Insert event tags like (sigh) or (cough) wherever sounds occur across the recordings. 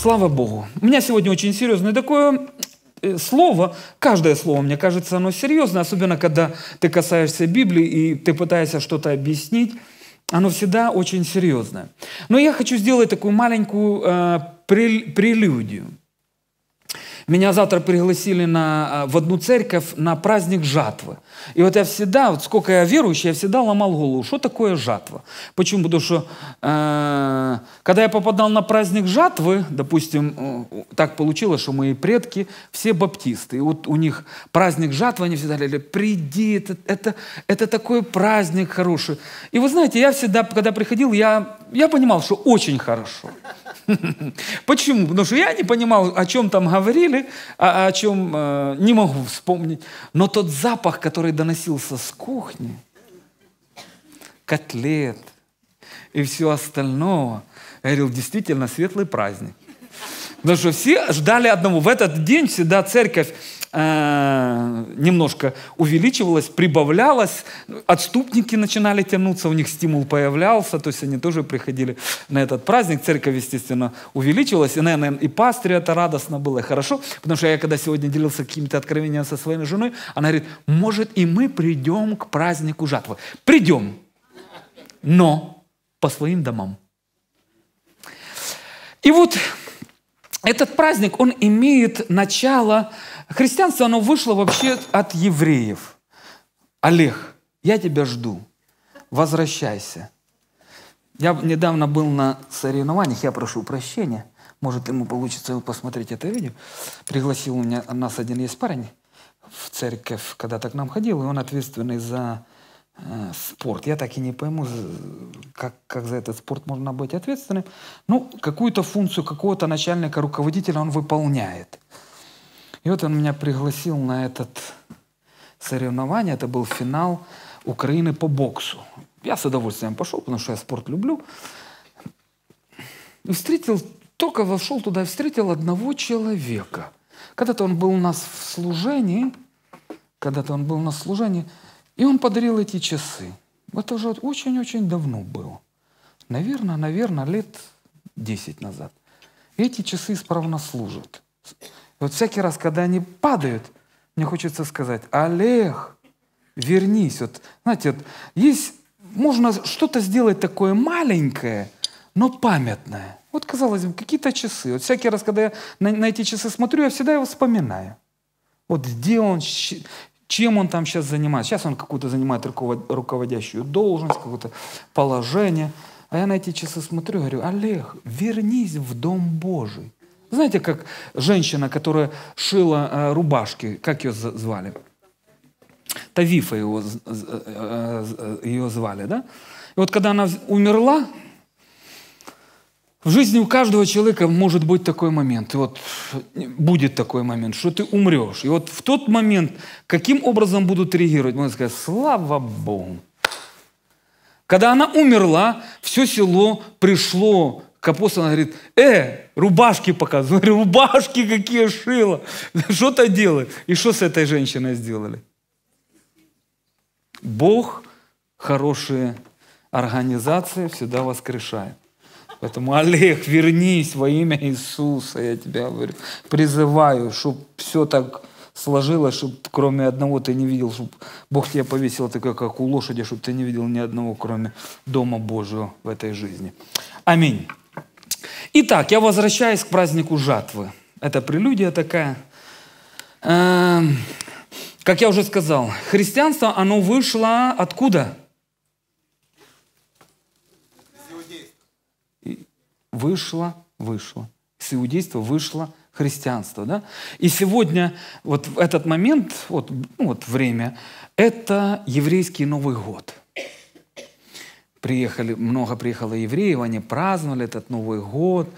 Слава Богу. У меня сегодня очень серьезное такое э, слово, каждое слово, мне кажется, оно серьезное, особенно когда ты касаешься Библии и ты пытаешься что-то объяснить, оно всегда очень серьезное. Но я хочу сделать такую маленькую э, прелюдию. Меня завтра пригласили на, э, в одну церковь на праздник жатвы. И вот я всегда, вот сколько я верующий, я всегда ломал голову, что такое жатва. Почему? Потому что э, когда я попадал на праздник жатвы, допустим, э, так получилось, что мои предки все баптисты. И вот у них праздник жатвы, они всегда говорили, приди, это, это, это такой праздник хороший. И вы знаете, я всегда, когда приходил, я, я понимал, что очень хорошо. (laughs) Почему? Потому что я не понимал, о чем там говорили, а о чем э, не могу вспомнить. Но тот запах, который доносился с кухни, котлет и все остальное, я говорил, действительно светлый праздник. Потому что все ждали одного. В этот день всегда церковь Э, немножко увеличивалось, прибавлялось, отступники начинали тянуться, у них стимул появлялся, то есть они тоже приходили на этот праздник, церковь, естественно, увеличилась, и, наверное, и пастырь это радостно было, и хорошо, потому что я когда сегодня делился какими-то откровениями со своей женой, она говорит, может и мы придем к празднику жатвы. Придем, но по своим домам. И вот этот праздник, он имеет начало Христианство, оно вышло вообще от евреев. Олег, я тебя жду, возвращайся. Я недавно был на соревнованиях, я прошу прощения, может ему получится посмотреть это видео. Пригласил у меня, у нас один есть парень в церковь, когда-то к нам ходил, и он ответственный за э, спорт. Я так и не пойму, как, как за этот спорт можно быть ответственным. Ну, какую-то функцию какого-то начальника, руководителя он выполняет – и вот он меня пригласил на этот соревнование. Это был финал Украины по боксу. Я с удовольствием пошел, потому что я спорт люблю. И встретил, только вошел туда, встретил одного человека. Когда-то он был у нас в служении, когда-то он был у нас в служении, и он подарил эти часы. Это уже очень-очень давно было. Наверное, наверное, лет 10 назад. И эти часы исправно служат. Вот всякий раз, когда они падают, мне хочется сказать, Олег, вернись. Вот, знаете, вот есть, можно что-то сделать такое маленькое, но памятное. Вот, казалось бы, какие-то часы. Вот всякий раз, когда я на, на эти часы смотрю, я всегда его вспоминаю. Вот где он, чем он там сейчас занимается. Сейчас он какую-то занимает руководящую должность, какое-то положение. А я на эти часы смотрю и говорю, Олег, вернись в Дом Божий. Знаете, как женщина, которая шила э, рубашки, как ее звали? Тавифа его, э, э, ее звали, да? И вот когда она умерла, в жизни у каждого человека может быть такой момент, и вот будет такой момент, что ты умрешь. И вот в тот момент, каким образом будут реагировать? Можно сказать, слава Богу. Когда она умерла, все село пришло к апостолу, она говорит, э, Рубашки показывают. (laughs) Рубашки какие шила. (laughs) Что-то делает. И что с этой женщиной сделали? Бог хорошие организации всегда воскрешает. Поэтому, Олег, вернись во имя Иисуса, я тебя говорю. Призываю, чтобы все так сложилось, чтобы кроме одного ты не видел, чтобы Бог тебя повесил, ты как, как у лошади, чтобы ты не видел ни одного, кроме Дома Божьего в этой жизни. Аминь. Итак, я возвращаюсь к празднику жатвы. Это прелюдия такая. Эм, как я уже сказал, христианство, оно вышло откуда? Вышло, вышло. С иудейства вышло христианство. Да? И сегодня, вот в этот момент, вот, ну, вот время, это еврейский Новый год – приехали, много приехало евреев, они праздновали этот Новый год.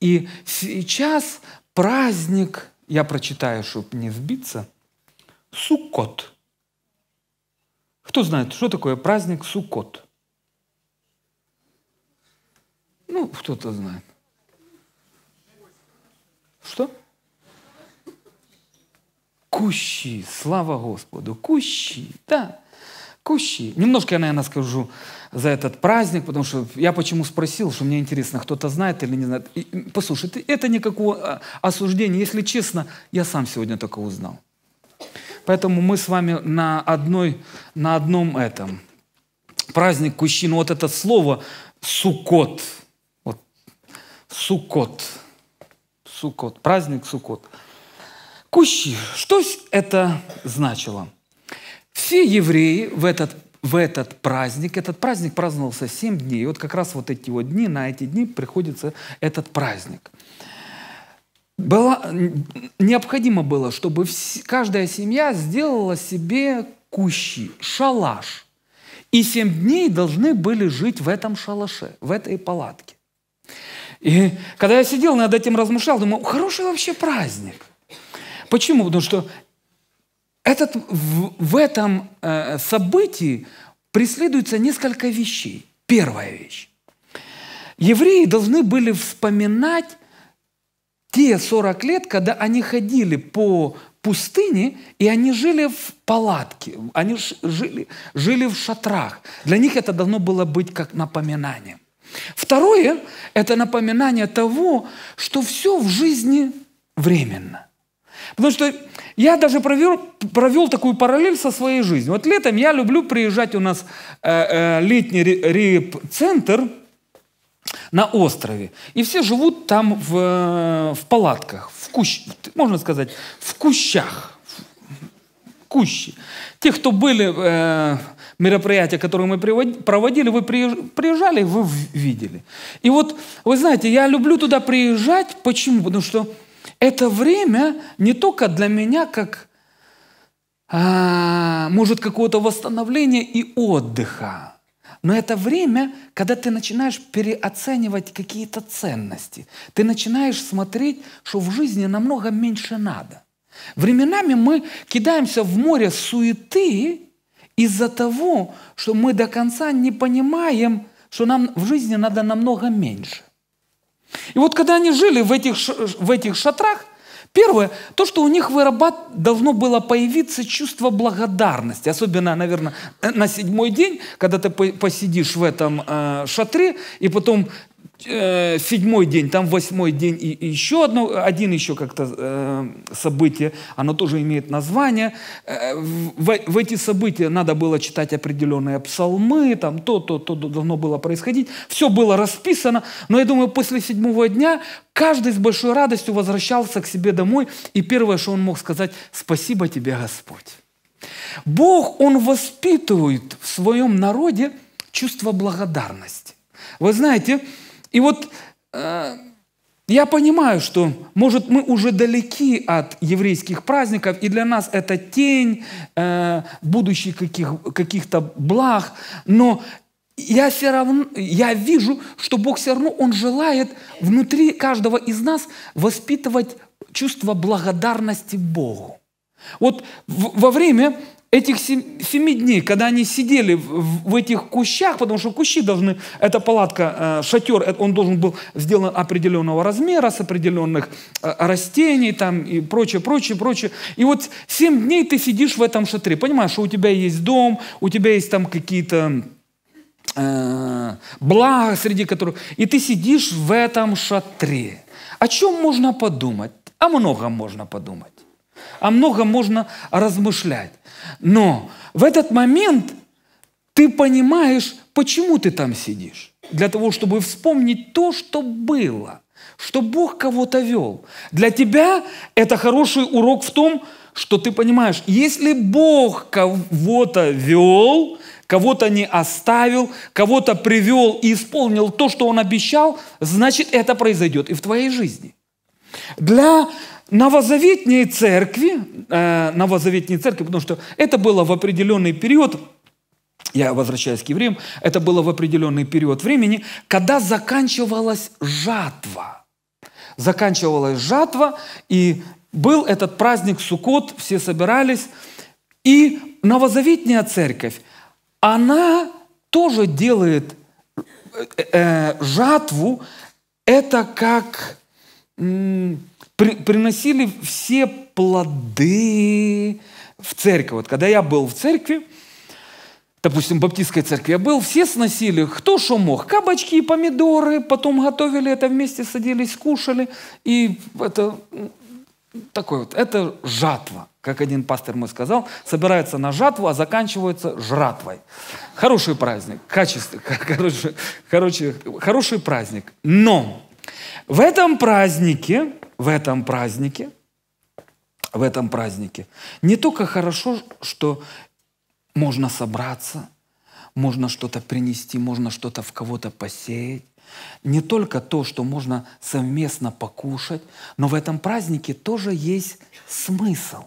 И сейчас праздник, я прочитаю, чтобы не сбиться, Суккот. Кто знает, что такое праздник Суккот? Ну, кто-то знает. Что? Кущи, слава Господу, кущи, да, кущи. Немножко я, наверное, скажу за этот праздник, потому что я почему спросил, что мне интересно, кто-то знает или не знает. И, послушай, это никакого а, осуждения. Если честно, я сам сегодня только узнал. Поэтому мы с вами на, одной, на одном этом. Праздник Кущин, вот это слово «сукот». Вот. Сукот. Сукот. Праздник Сукот. Кущи. Что это значило? Все евреи в этот в этот праздник. Этот праздник праздновался 7 дней. И вот как раз вот эти вот дни, на эти дни приходится этот праздник. Было, необходимо было, чтобы вс, каждая семья сделала себе кущи, шалаш. И 7 дней должны были жить в этом шалаше, в этой палатке. И когда я сидел над этим размышлял, думал, хороший вообще праздник. Почему? Потому что этот, в, в этом э, событии преследуется несколько вещей. Первая вещь. Евреи должны были вспоминать те 40 лет, когда они ходили по пустыне, и они жили в палатке, они жили, жили в шатрах. Для них это должно было быть как напоминание. Второе – это напоминание того, что все в жизни временно – Потому что я даже провел, провел такую параллель со своей жизнью. Вот летом я люблю приезжать у нас э, э, летний реп-центр на острове. И все живут там в, э, в палатках, в кущ, можно сказать, в кущах. кущи. Те, кто были э, мероприятия, которые мы проводили, вы приезжали, вы видели. И вот, вы знаете, я люблю туда приезжать. Почему? Потому что это время не только для меня, как, а, может, какого-то восстановления и отдыха, но это время, когда ты начинаешь переоценивать какие-то ценности. Ты начинаешь смотреть, что в жизни намного меньше надо. Временами мы кидаемся в море суеты из-за того, что мы до конца не понимаем, что нам в жизни надо намного меньше. И вот когда они жили в этих, в этих шатрах, Первое, то, что у них вырабат должно было появиться чувство благодарности, особенно, наверное, э, на седьмой день, когда ты посидишь в этом э, шатре, и потом э, седьмой день, там восьмой день и, и еще одно, один еще как-то э, событие, оно тоже имеет название. Э, в, в эти события надо было читать определенные псалмы, там то, то, то должно было происходить. Все было расписано, но я думаю, после седьмого дня каждый с большой радостью возвращался к себе домой, и первое, что он мог сказать, спасибо тебе, Господь. Бог, Он воспитывает в своем народе чувство благодарности. Вы знаете, и вот э, я понимаю, что, может, мы уже далеки от еврейских праздников, и для нас это тень э, будущих каких, каких-то благ, но я все равно, я вижу, что Бог все равно, Он желает внутри каждого из нас воспитывать чувство благодарности Богу. Вот во время этих семи дней, когда они сидели в этих кущах, потому что кущи должны, эта палатка, э, шатер, э, он должен был сделан определенного размера, с определенных э, растений там и прочее, прочее, прочее. И вот семь дней ты сидишь в этом шатре, понимаешь, что у тебя есть дом, у тебя есть там какие-то блага, среди которых... И ты сидишь в этом шатре. О чем можно подумать? О многом можно подумать о а многом можно размышлять. Но в этот момент ты понимаешь, почему ты там сидишь. Для того, чтобы вспомнить то, что было, что Бог кого-то вел. Для тебя это хороший урок в том, что ты понимаешь, если Бог кого-то вел, кого-то не оставил, кого-то привел и исполнил то, что Он обещал, значит, это произойдет и в твоей жизни. Для новозаветней церкви, э, новозаветней церкви, потому что это было в определенный период, я возвращаюсь к евреям, это было в определенный период времени, когда заканчивалась жатва. Заканчивалась жатва, и был этот праздник Суккот, все собирались, и новозаветняя церковь, она тоже делает э, э, э жатву, это как... М- при, приносили все плоды в церковь. Вот когда я был в церкви, допустим, в баптистской церкви я был, все сносили, кто что мог, кабачки, помидоры, потом готовили это вместе, садились, кушали, и это такой вот, это жатва, как один пастор мой сказал, собирается на жатву, а заканчивается жратвой. Хороший праздник, качественный, короче, (laughs) короче, хороший праздник. Но в этом празднике в этом празднике, в этом празднике не только хорошо, что можно собраться, можно что-то принести, можно что-то в кого-то посеять, не только то, что можно совместно покушать, но в этом празднике тоже есть смысл.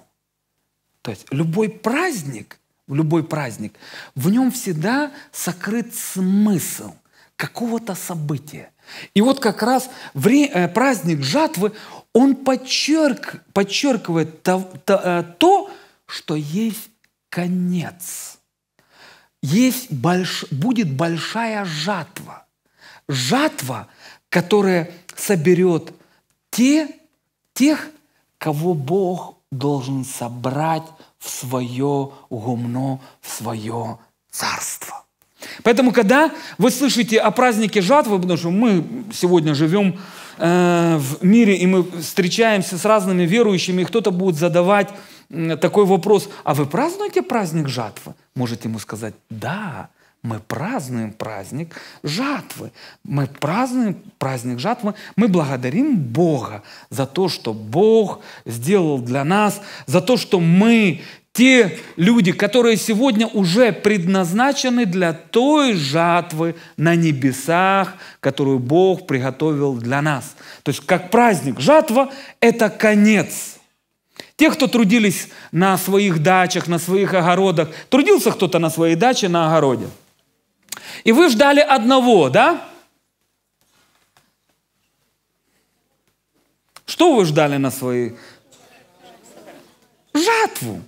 То есть любой праздник, любой праздник, в нем всегда сокрыт смысл какого-то события. И вот как раз э, праздник жатвы, он подчерк, подчеркивает то, то, э, то, что есть конец. Есть больш, будет большая жатва. Жатва, которая соберет те, тех, кого Бог должен собрать в свое гумно, в свое царство. Поэтому, когда вы слышите о празднике жатвы, потому что мы сегодня живем Э, в мире, и мы встречаемся с разными верующими, и кто-то будет задавать такой вопрос, а вы празднуете праздник жатвы? Можете ему сказать, да, мы празднуем праздник жатвы. Мы празднуем праздник жатвы. Мы благодарим Бога за то, что Бог сделал для нас, за то, что мы те люди, которые сегодня уже предназначены для той жатвы на небесах, которую Бог приготовил для нас. То есть как праздник. Жатва – это конец. Те, кто трудились на своих дачах, на своих огородах. Трудился кто-то на своей даче, на огороде. И вы ждали одного, да? Что вы ждали на своей? Жатву.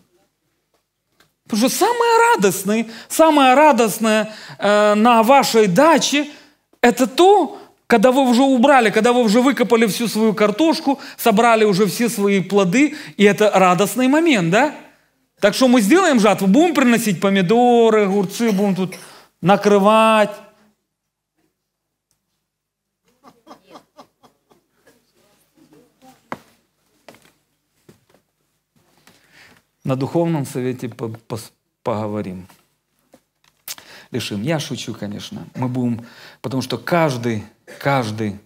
Потому что самое радостное, самое радостное э, на вашей даче – это то, когда вы уже убрали, когда вы уже выкопали всю свою картошку, собрали уже все свои плоды, и это радостный момент, да? Так что мы сделаем жатву, будем приносить помидоры, огурцы, будем тут накрывать. На духовном совете поговорим. Решим. Я шучу, конечно. Мы будем, потому что каждый, каждый,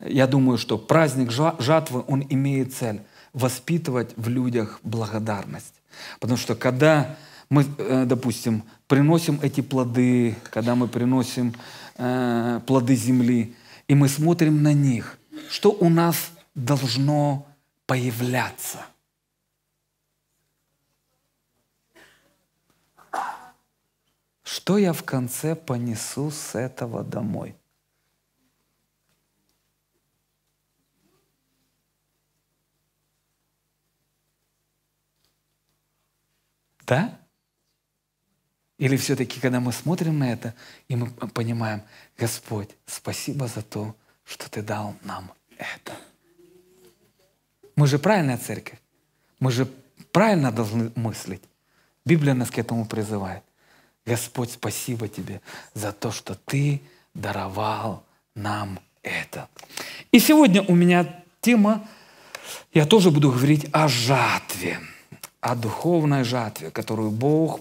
я думаю, что праздник жатвы, он имеет цель воспитывать в людях благодарность. Потому что когда мы, э, допустим, приносим эти плоды, когда мы приносим э, плоды земли, и мы смотрим на них, что у нас должно появляться – Что я в конце понесу с этого домой? Да? Или все-таки, когда мы смотрим на это, и мы понимаем, Господь, спасибо за то, что Ты дал нам это. Мы же правильная церковь. Мы же правильно должны мыслить. Библия нас к этому призывает. Господь, спасибо тебе за то, что ты даровал нам это. И сегодня у меня тема, я тоже буду говорить о жатве, о духовной жатве, которую Бог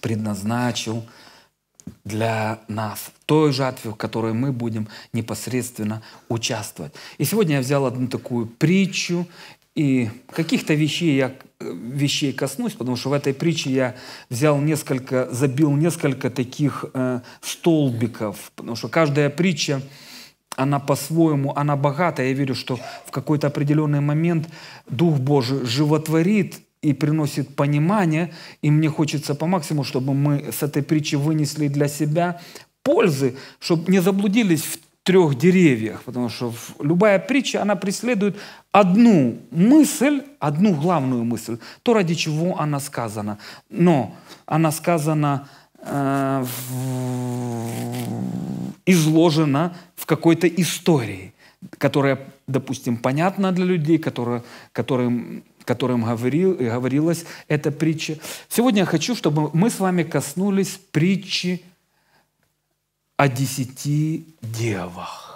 предназначил для нас, той жатве, в которой мы будем непосредственно участвовать. И сегодня я взял одну такую притчу, и каких-то вещей я э, вещей коснусь, потому что в этой притче я взял несколько, забил несколько таких э, столбиков, потому что каждая притча, она по-своему, она богата. Я верю, что в какой-то определенный момент Дух Божий животворит и приносит понимание, и мне хочется по максимуму, чтобы мы с этой притчи вынесли для себя пользы, чтобы не заблудились в трех деревьях, потому что любая притча, она преследует одну мысль, одну главную мысль, то, ради чего она сказана. Но она сказана, э, изложена в какой-то истории, которая, допустим, понятна для людей, которые, которым которым говорил, говорилась эта притча. Сегодня я хочу, чтобы мы с вами коснулись притчи о десяти девах.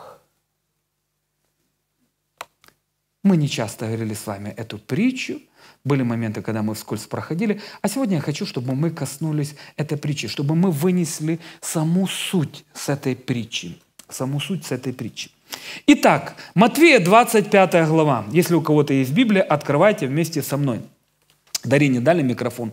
Мы не часто говорили с вами эту притчу, были моменты, когда мы вскользь проходили, а сегодня я хочу, чтобы мы коснулись этой притчи, чтобы мы вынесли саму суть с этой притчи, саму суть с этой притчи. Итак, Матвея 25 глава. Если у кого-то есть Библия, открывайте вместе со мной. Дарине дали микрофон.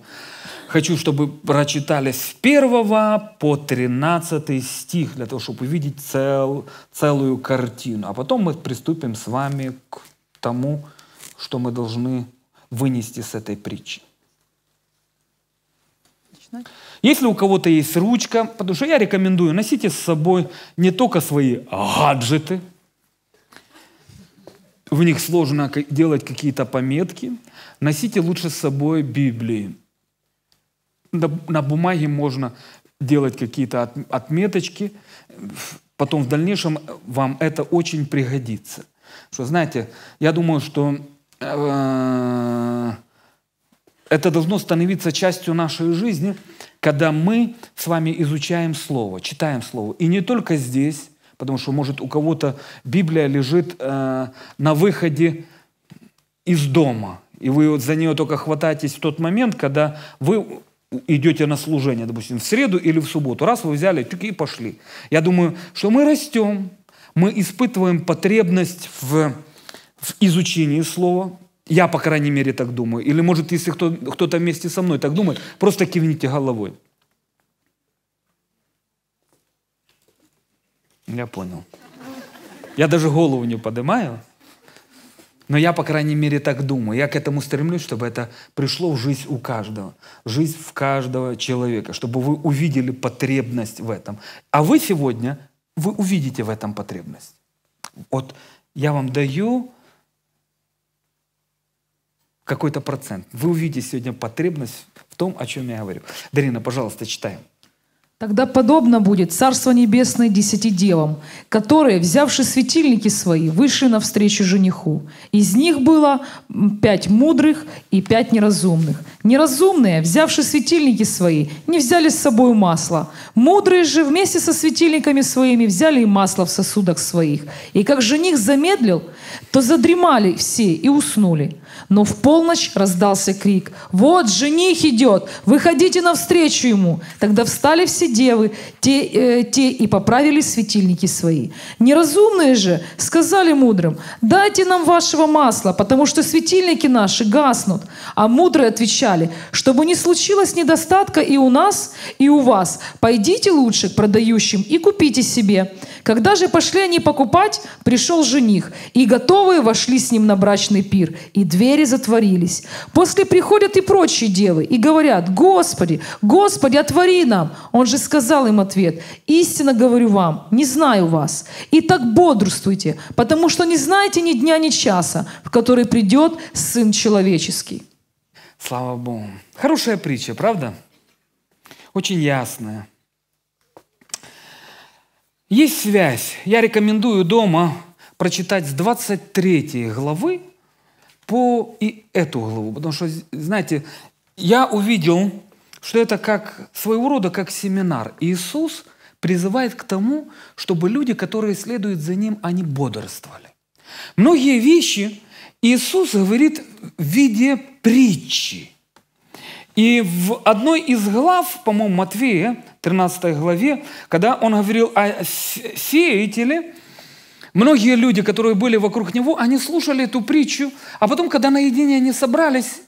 Хочу, чтобы прочитали с 1 по 13 стих, для того, чтобы увидеть цел, целую картину. А потом мы приступим с вами к тому, что мы должны вынести с этой притчи. Начинать? Если у кого-то есть ручка, потому что я рекомендую, носите с собой не только свои гаджеты, в них сложно делать какие-то пометки, носите лучше с собой Библии на, на бумаге можно делать какие-то от, отметочки, потом в дальнейшем вам это очень пригодится. Что, знаете, я думаю, что э, это должно становиться частью нашей жизни, когда мы с вами изучаем Слово, читаем Слово. И не только здесь, потому что, может, у кого-то Библия лежит э, на выходе из дома, и вы вот за нее только хватаетесь в тот момент, когда вы идете на служение, допустим, в среду или в субботу. Раз вы взяли тюки и пошли. Я думаю, что мы растем, мы испытываем потребность в, в изучении слова. Я, по крайней мере, так думаю. Или, может, если кто, кто-то вместе со мной так думает, просто кивните головой. Я понял. Я даже голову не поднимаю. Но я, по крайней мере, так думаю. Я к этому стремлюсь, чтобы это пришло в жизнь у каждого. Жизнь в каждого человека. Чтобы вы увидели потребность в этом. А вы сегодня, вы увидите в этом потребность. Вот я вам даю какой-то процент. Вы увидите сегодня потребность в том, о чем я говорю. Дарина, пожалуйста, читаем. Тогда подобно будет Царство Небесное десяти девам, которые, взявши светильники свои, вышли навстречу жениху. Из них было пять мудрых и пять неразумных. Неразумные, взявши светильники свои, не взяли с собой масла. Мудрые же вместе со светильниками своими взяли и масло в сосудах своих. И как жених замедлил, то задремали все и уснули. Но в полночь раздался крик. «Вот, жених идет! Выходите навстречу ему!» Тогда встали все девы, те, э, те и поправили светильники свои. Неразумные же сказали мудрым, «Дайте нам вашего масла, потому что светильники наши гаснут». А мудрые отвечали, «Чтобы не случилось недостатка и у нас, и у вас, пойдите лучше к продающим и купите себе». Когда же пошли они покупать, пришел жених, и готовые вошли с ним на брачный пир, и две двери затворились. После приходят и прочие девы и говорят, «Господи, Господи, отвори нам!» Он же сказал им ответ, «Истинно говорю вам, не знаю вас. И так бодрствуйте, потому что не знаете ни дня, ни часа, в который придет Сын Человеческий». Слава Богу. Хорошая притча, правда? Очень ясная. Есть связь. Я рекомендую дома прочитать с 23 главы по и эту главу. Потому что, знаете, я увидел, что это как своего рода как семинар. Иисус призывает к тому, чтобы люди, которые следуют за Ним, они бодрствовали. Многие вещи Иисус говорит в виде притчи. И в одной из глав, по-моему, Матвея, 13 главе, когда он говорил о сеятеле, Многие люди, которые были вокруг него, они слушали эту притчу, а потом, когда наедине они собрались,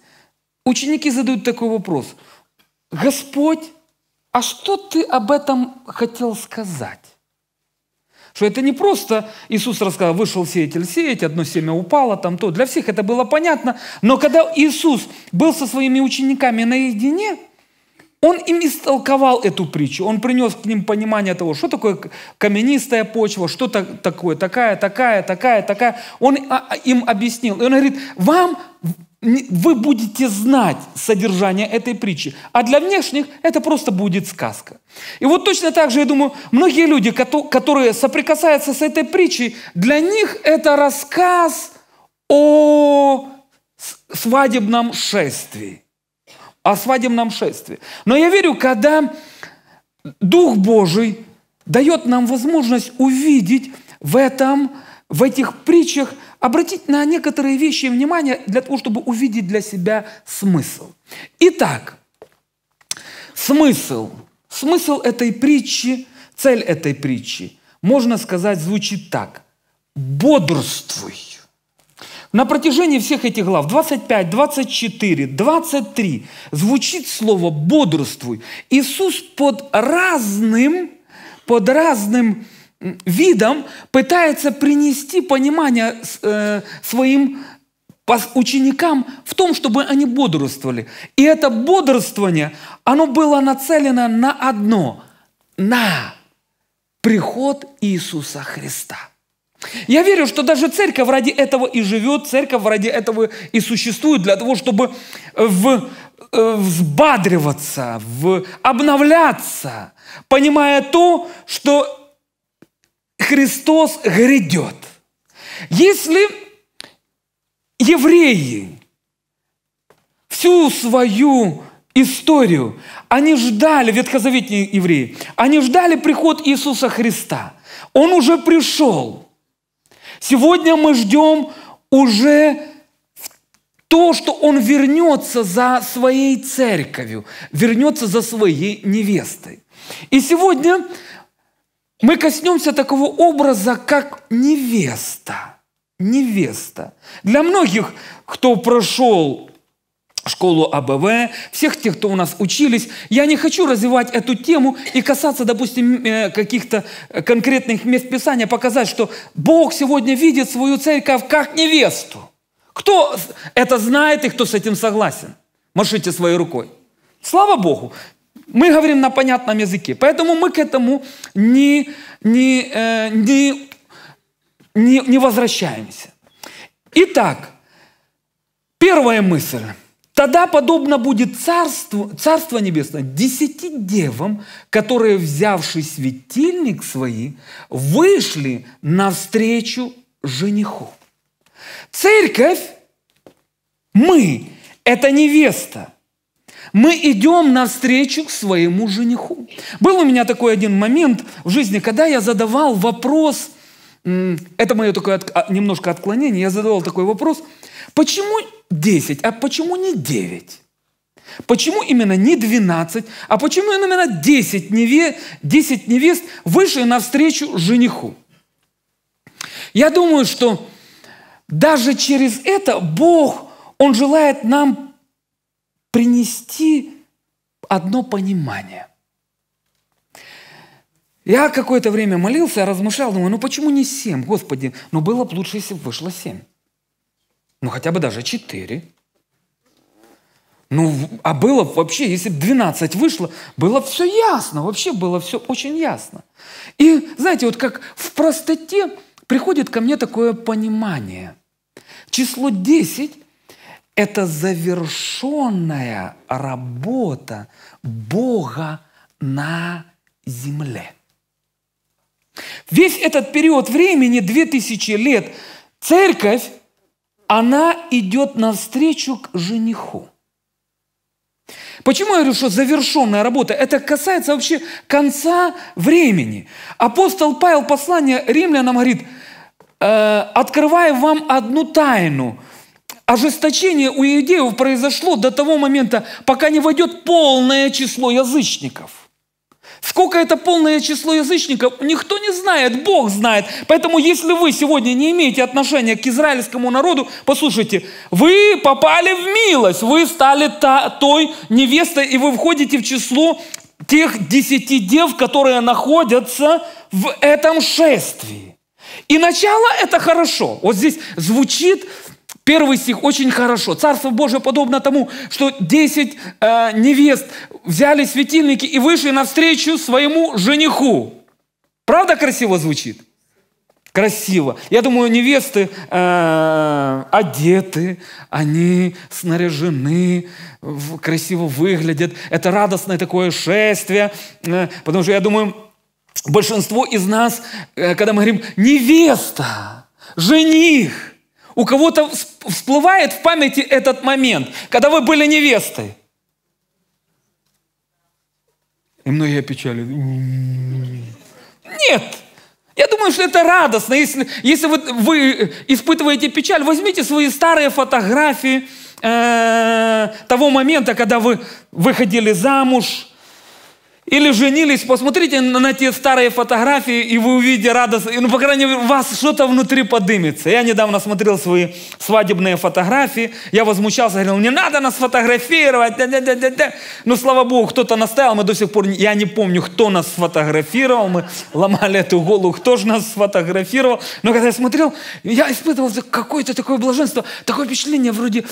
ученики задают такой вопрос. Господь, а что ты об этом хотел сказать? Что это не просто Иисус рассказал, вышел сеятель сеять, одно семя упало, там то. Для всех это было понятно. Но когда Иисус был со своими учениками наедине, он им истолковал эту притчу, он принес к ним понимание того, что такое каменистая почва, что такое, такая, такая, такая, такая. Он а, а, им объяснил. И он говорит, вам вы будете знать содержание этой притчи, а для внешних это просто будет сказка. И вот точно так же, я думаю, многие люди, которые соприкасаются с этой притчей, для них это рассказ о свадебном шествии о свадебном шествии. Но я верю, когда Дух Божий дает нам возможность увидеть в этом, в этих притчах, обратить на некоторые вещи внимание для того, чтобы увидеть для себя смысл. Итак, смысл. Смысл этой притчи, цель этой притчи, можно сказать, звучит так. Бодрствуй на протяжении всех этих глав 25, 24, 23 звучит слово «бодрствуй». Иисус под разным, под разным видом пытается принести понимание э, своим ученикам в том, чтобы они бодрствовали. И это бодрствование, оно было нацелено на одно – на приход Иисуса Христа. Я верю, что даже церковь ради этого и живет, церковь ради этого и существует, для того, чтобы э, в, э, взбадриваться, в, обновляться, понимая то, что Христос грядет. Если евреи всю свою историю, они ждали, ветхозаветные евреи, они ждали приход Иисуса Христа. Он уже пришел – Сегодня мы ждем уже то, что он вернется за своей церковью, вернется за своей невестой. И сегодня мы коснемся такого образа, как невеста. Невеста. Для многих, кто прошел школу АБВ, всех тех, кто у нас учились. Я не хочу развивать эту тему и касаться, допустим, э, каких-то э, конкретных мест Писания, показать, что Бог сегодня видит свою церковь как невесту. Кто это знает и кто с этим согласен? Машите своей рукой. Слава Богу! Мы говорим на понятном языке, поэтому мы к этому не, не, э, не, не, не возвращаемся. Итак, первая мысль – Тогда подобно будет царство, царство небесное десяти девам, которые, взявши светильник свои, вышли навстречу жениху. Церковь, мы, это невеста. Мы идем навстречу к своему жениху. Был у меня такой один момент в жизни, когда я задавал вопрос, это мое такое а, немножко отклонение, я задавал такой вопрос – Почему 10, а почему не 9? Почему именно не 12, а почему именно 10 невест, 10 невест вышли навстречу жениху? Я думаю, что даже через это Бог, Он желает нам принести одно понимание. Я какое-то время молился, размышлял, думаю, ну почему не семь, Господи? Ну было бы лучше, если бы вышло семь. Ну, хотя бы даже 4. Ну, а было вообще, если бы 12 вышло, было все ясно, вообще было все очень ясно. И, знаете, вот как в простоте приходит ко мне такое понимание. Число 10 – это завершенная работа Бога на земле. Весь этот период времени, 2000 лет, церковь она идет навстречу к жениху. Почему я говорю, что завершенная работа? Это касается вообще конца времени. Апостол Павел послание римлянам говорит, «Э, открывая вам одну тайну, ожесточение у иудеев произошло до того момента, пока не войдет полное число язычников. Сколько это полное число язычников, никто не знает, Бог знает. Поэтому если вы сегодня не имеете отношения к израильскому народу, послушайте, вы попали в милость, вы стали та, той невестой, и вы входите в число тех десяти дев, которые находятся в этом шествии. И начало это хорошо. Вот здесь звучит Первый стих очень хорошо. Царство Божие подобно тому, что десять э, невест взяли светильники и вышли навстречу своему жениху. Правда красиво звучит? Красиво. Я думаю, невесты э, одеты, они снаряжены, красиво выглядят. Это радостное такое шествие. Э, потому что я думаю, большинство из нас, э, когда мы говорим невеста, жених, у кого-то всплывает в памяти этот момент, когда вы были невестой. И многие печали. Нет. Я думаю, что это радостно. Если, если вы, вы э, испытываете печаль, возьмите свои старые фотографии э, того момента, когда вы выходили замуж, или женились, посмотрите на те старые фотографии, и вы увидите радость. Ну, по крайней мере, у вас что-то внутри подымется. Я недавно смотрел свои свадебные фотографии. Я возмущался, говорил, не надо нас фотографировать. Да, да, да, да, да. Ну, слава богу, кто-то настаивал, Мы до сих пор, я не помню, кто нас сфотографировал. Мы ломали эту голову, кто же нас сфотографировал. Но когда я смотрел, я испытывал какое-то такое блаженство, такое впечатление вроде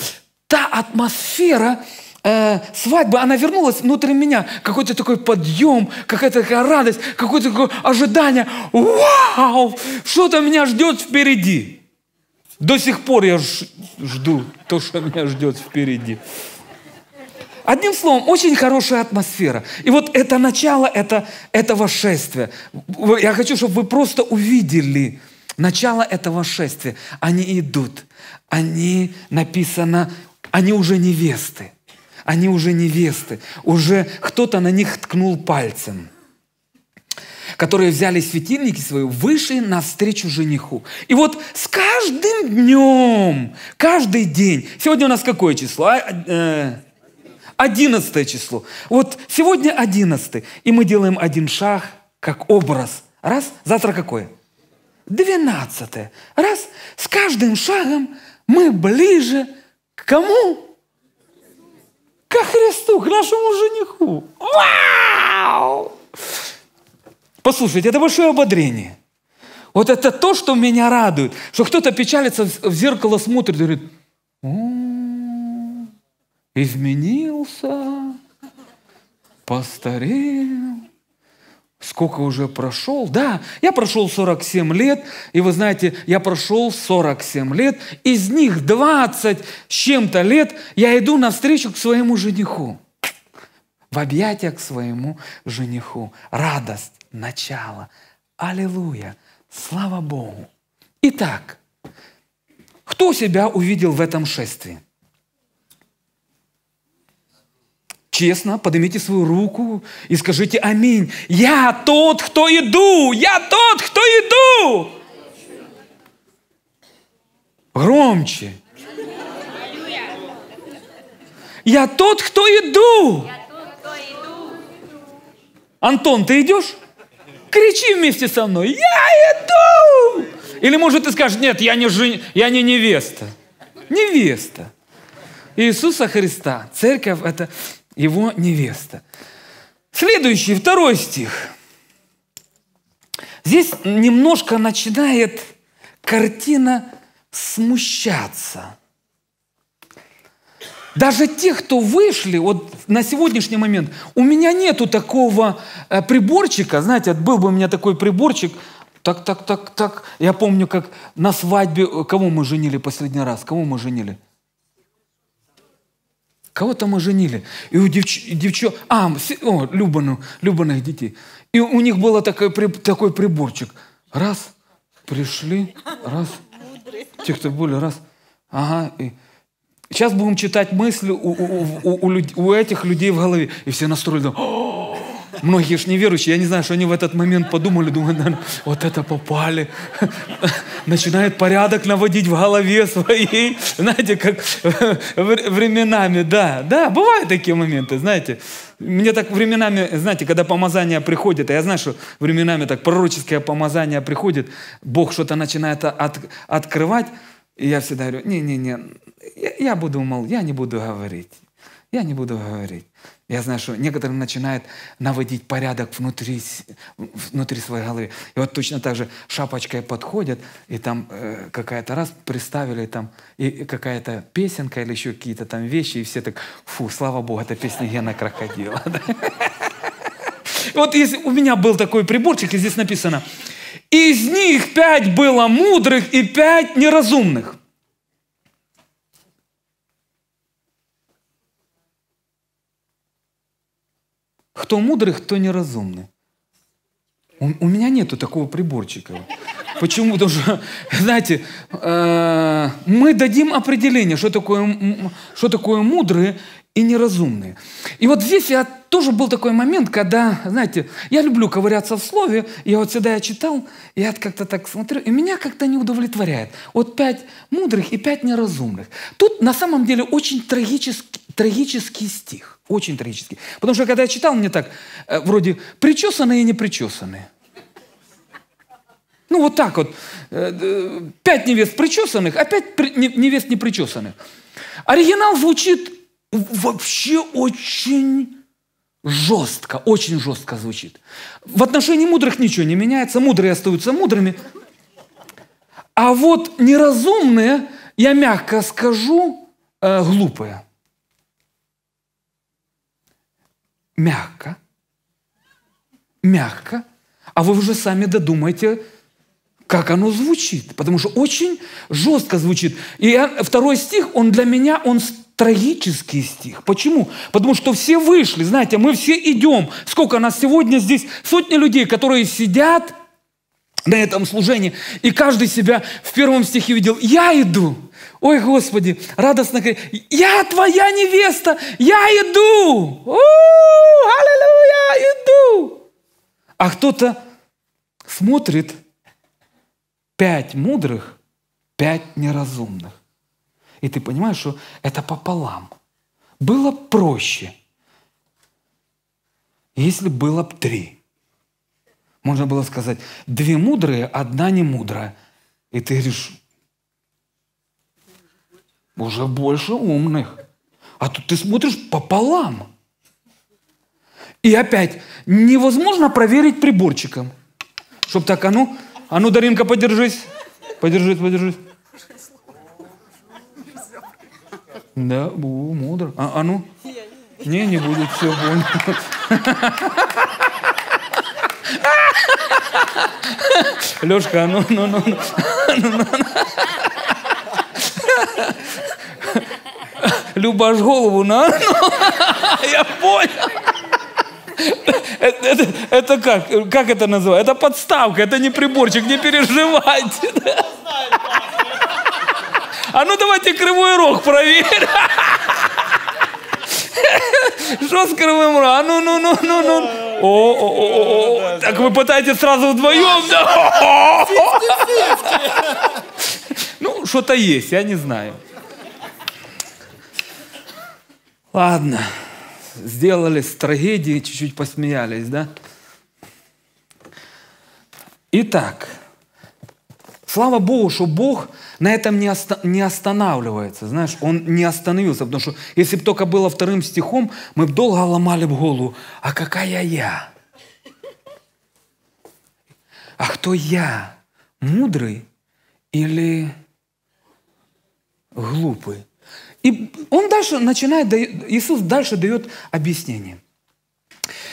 та атмосфера, э, свадьбы, она вернулась внутрь меня. Какой-то такой подъем, какая-то такая радость, какое-то такое ожидание. Вау! Что-то меня ждет впереди. До сих пор я жду то, что меня ждет впереди. Одним словом, очень хорошая атмосфера. И вот это начало это, этого шествия. Я хочу, чтобы вы просто увидели начало этого шествия. Они идут, они, написано, они уже невесты они уже невесты, уже кто-то на них ткнул пальцем которые взяли светильники свои, вышли навстречу жениху. И вот с каждым днем, каждый день, сегодня у нас какое число? А, э, одиннадцатое число. Вот сегодня одиннадцатый, и мы делаем один шаг как образ. Раз, завтра какое? Двенадцатое. Раз, с каждым шагом мы ближе к кому? Ко Христу, к нашему жениху. Вау! Послушайте, это большое ободрение. Вот это то, что меня радует. Что кто-то печалится, в зеркало смотрит и говорит, «М изменился, постарел. Сколько уже прошел? Да, я прошел 47 лет, и вы знаете, я прошел 47 лет, из них 20 с чем-то лет я иду навстречу к своему жениху, в объятия к своему жениху. Радость, начало. Аллилуйя, слава Богу. Итак, кто себя увидел в этом шествии? честно поднимите свою руку и скажите «Аминь». Я тот, кто иду! Я тот, кто иду! Громче. Я тот, кто иду! Антон, ты идешь? Кричи вместе со мной. Я иду! Или, может, ты скажешь, нет, я не, жен... я не невеста. Невеста. Иисуса Христа. Церковь – это его невеста. Следующий, второй стих. Здесь немножко начинает картина смущаться. Даже те, кто вышли, вот на сегодняшний момент, у меня нету такого э, приборчика, знаете, был бы у меня такой приборчик, так, так, так, так. Я помню, как на свадьбе, э, кого мы женили последний раз, кого мы женили? Кого-то мы женили. И у девч... девчон... А, о, Любану, Любаных детей. И у них был такой, при... такой приборчик. Раз, пришли, раз. Те, кто были, раз. Ага. И... Сейчас будем читать мысли у, у, у, у, у, у этих людей в голове. И все настроены. О! Многие же неверующие, я не знаю, что они в этот момент подумали, думают, наверное, вот это попали. Начинает порядок наводить в голове своей, знаете, как временами, да, да, бывают такие моменты, знаете. Мне так временами, знаете, когда помазание приходит, а я знаю, что временами так пророческое помазание приходит, Бог что-то начинает от, открывать, и я всегда говорю, не-не-не, я, я буду, мол, я не буду говорить, я не буду говорить. Я знаю, что некоторым начинает наводить порядок внутри, внутри своей головы. И вот точно так же шапочкой подходят, и там э, какая-то раз представили там и, и какая-то песенка или еще какие-то там вещи, и все так, фу, слава богу, это песня Гена Крокодила. (laughs) Вот если у меня был такой приборчик, и здесь написано, из них пять было мудрых и пять неразумных. кто мудрый, кто неразумный. У, у меня нету такого приборчика. Почему? Потому что, (laughs) знаете, э, мы дадим определение, что такое, что такое мудрый и неразумные. И вот здесь я тоже был такой момент, когда, знаете, я люблю ковыряться в слове, я вот всегда я читал, я как-то так смотрю, и меня как-то не удовлетворяет. Вот пять мудрых и пять неразумных. Тут на самом деле очень трагический, трагический стих, очень трагический. Потому что когда я читал, мне так, э, вроде причесанные и не причесанные. Ну вот так вот. Э, э, пять невест причесанных, а пять невест не причесанных. Оригинал звучит вообще очень жестко, очень жестко звучит. В отношении мудрых ничего не меняется, мудрые остаются мудрыми. А вот неразумные, я мягко скажу, э, глупые. Мягко. Мягко. А вы уже сами додумайте, как оно звучит. Потому что очень жестко звучит. И второй стих, он для меня, он трагический стих. Почему? Потому что все вышли, знаете, мы все идем. Сколько нас сегодня здесь? Сотни людей, которые сидят на этом служении, и каждый себя в первом стихе видел. Я иду. Ой, Господи, радостно говорит, я твоя невеста, я иду. аллилуйя, иду. А кто-то смотрит пять мудрых, пять неразумных. И ты понимаешь, что это пополам. Было проще, если было бы три. Можно было сказать, две мудрые, одна не мудрая. И ты говоришь, уже больше умных. А тут ты смотришь пополам. И опять невозможно проверить приборчиком. Чтоб так, а ну, а ну, Даринка, подержись. Подержись, подержись. Да, у, мудро. А, а ну? Не, не будет, все, понял. Лешка, а ну, ну, ну, ну, ну, ну. Любашь голову на? Я понял. Это, это, это как? Как это называется? Это подставка, это не приборчик, не переживайте. А ну давайте кривой рог проверим. Что с кривым рогом? А ну, ну, ну, ну, ну. О, о, о, о. Так вы пытаетесь сразу вдвоем? Ну, что-то есть, я не знаю. Ладно. Сделали с трагедии, чуть-чуть посмеялись, да? Итак, Слава Богу, что Бог на этом не, оста- не останавливается. Знаешь, Он не остановился. Потому что если бы только было вторым стихом, мы бы долго ломали бы голову. А какая я? А кто я? Мудрый или глупый? И он дальше начинает, Иисус дальше дает объяснение.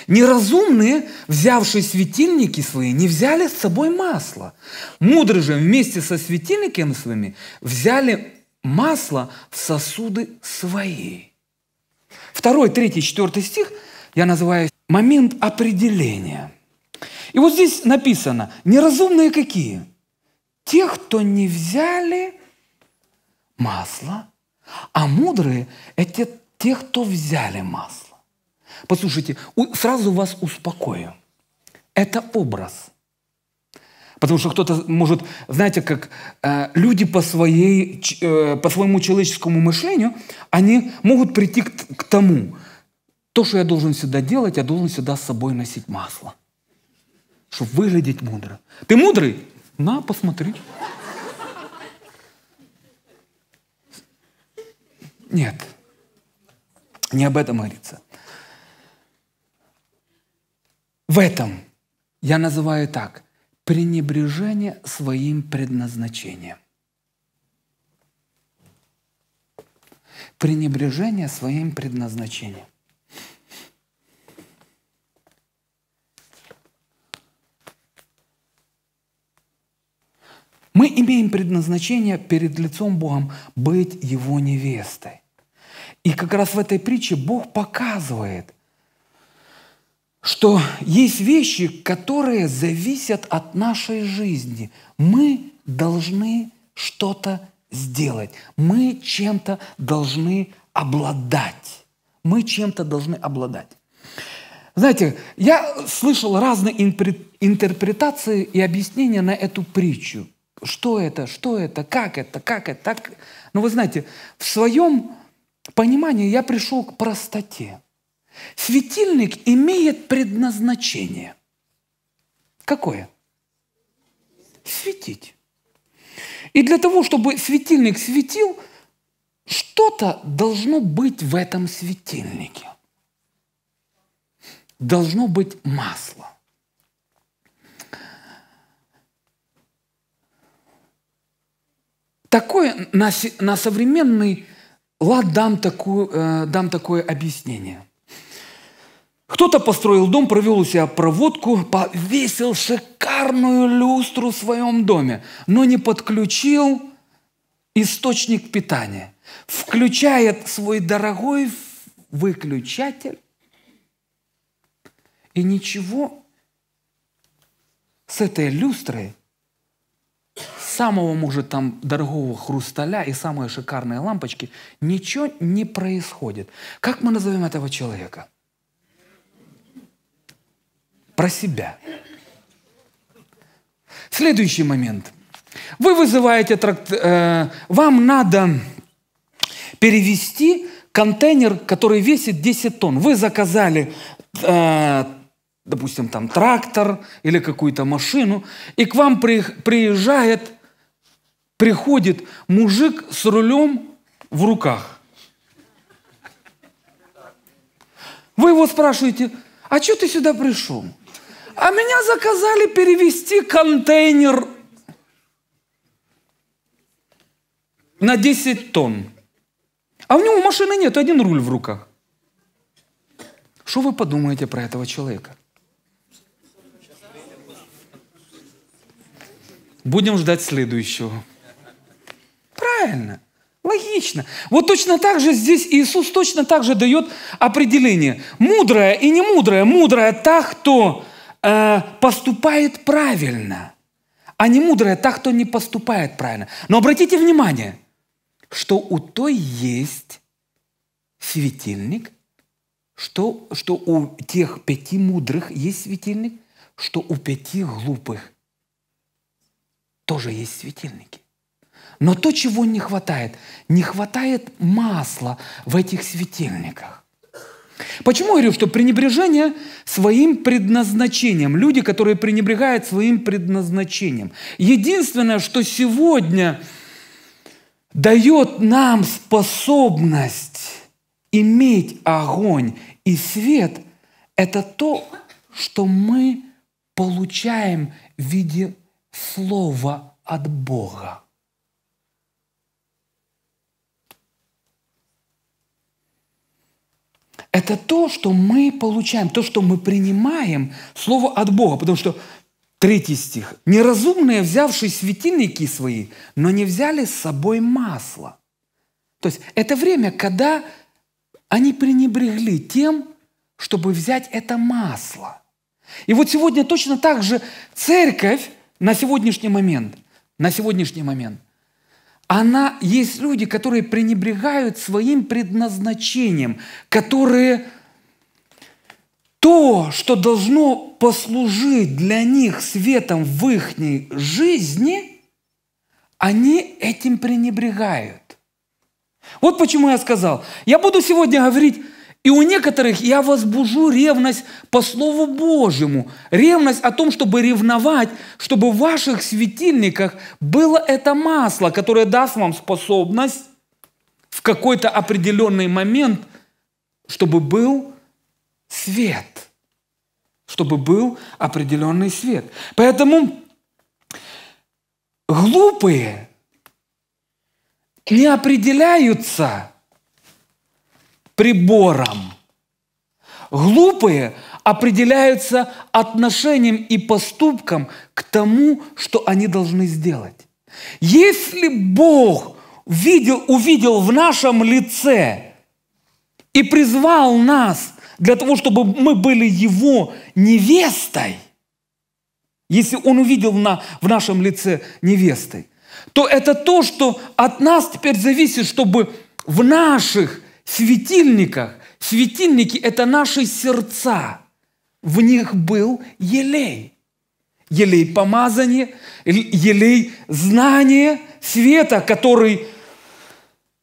Неразумные, взявшие светильники свои, не взяли с собой масло. Мудрые же вместе со светильниками своими взяли масло в сосуды свои. Второй, третий, четвертый стих я называю момент определения. И вот здесь написано, неразумные какие? Те, кто не взяли масло, а мудрые – это те, кто взяли масло. Послушайте, сразу вас успокою. Это образ. Потому что кто-то может, знаете, как э, люди по, своей, э, по своему человеческому мышлению, они могут прийти к, к тому, то, что я должен всегда делать, я должен всегда с собой носить масло, чтобы выглядеть мудро. Ты мудрый? На, посмотри. Нет, не об этом говорится. В этом я называю так пренебрежение своим предназначением. Пренебрежение своим предназначением. Мы имеем предназначение перед лицом Богом быть Его невестой. И как раз в этой притче Бог показывает – что есть вещи, которые зависят от нашей жизни. Мы должны что-то сделать. Мы чем-то должны обладать. Мы чем-то должны обладать. Знаете, я слышал разные интерпретации и объяснения на эту притчу. Что это, что это, как это, как это, так. Но вы знаете, в своем понимании я пришел к простоте. Светильник имеет предназначение. Какое? Светить. И для того, чтобы светильник светил, что-то должно быть в этом светильнике. Должно быть масло. Такое на, на современный лад дам, такую, э, дам такое объяснение. Кто-то построил дом, провел у себя проводку, повесил шикарную люстру в своем доме, но не подключил источник питания. Включает свой дорогой выключатель, и ничего с этой люстрой самого, может, там дорогого хрусталя и самые шикарные лампочки, ничего не происходит. Как мы назовем этого человека? – про себя. Следующий момент. Вы вызываете тракт... Э, вам надо перевести контейнер, который весит 10 тонн. Вы заказали, э, допустим, там трактор или какую-то машину, и к вам при, приезжает, приходит мужик с рулем в руках. Вы его спрашиваете, а что ты сюда пришел? А меня заказали перевести контейнер на 10 тонн. А у него машины нет, один руль в руках. Что вы подумаете про этого человека? Будем ждать следующего. Правильно. Логично. Вот точно так же здесь Иисус точно так же дает определение. Мудрая и немудрая. Мудрая та, кто э, поступает правильно, а не мудрая та, кто не поступает правильно. Но обратите внимание, что у той есть светильник, что, что у тех пяти мудрых есть светильник, что у пяти глупых тоже есть светильники. Но то, чего не хватает, не хватает масла в этих светильниках. Почему я говорю, что пренебрежение своим предназначением? Люди, которые пренебрегают своим предназначением. Единственное, что сегодня дает нам способность иметь огонь и свет, это то, что мы получаем в виде слова от Бога. это то, что мы получаем, то, что мы принимаем слово от Бога. Потому что третий стих. «Неразумные, взявшие светильники свои, но не взяли с собой масло». То есть это время, когда они пренебрегли тем, чтобы взять это масло. И вот сегодня точно так же церковь на сегодняшний момент, на сегодняшний момент она, есть люди, которые пренебрегают своим предназначением, которые то, что должно послужить для них светом в их жизни, они этим пренебрегают. Вот почему я сказал, я буду сегодня говорить и у некоторых я возбужу ревность по Слову Божьему. Ревность о том, чтобы ревновать, чтобы в ваших светильниках было это масло, которое даст вам способность в какой-то определенный момент, чтобы был свет. Чтобы был определенный свет. Поэтому глупые не определяются – прибором. Глупые определяются отношением и поступком к тому, что они должны сделать. Если Бог видел, увидел в нашем лице и призвал нас для того, чтобы мы были Его невестой, если Он увидел на, в нашем лице невестой, то это то, что от нас теперь зависит, чтобы в наших светильниках. Светильники – это наши сердца. В них был елей. Елей помазание, елей знание света, который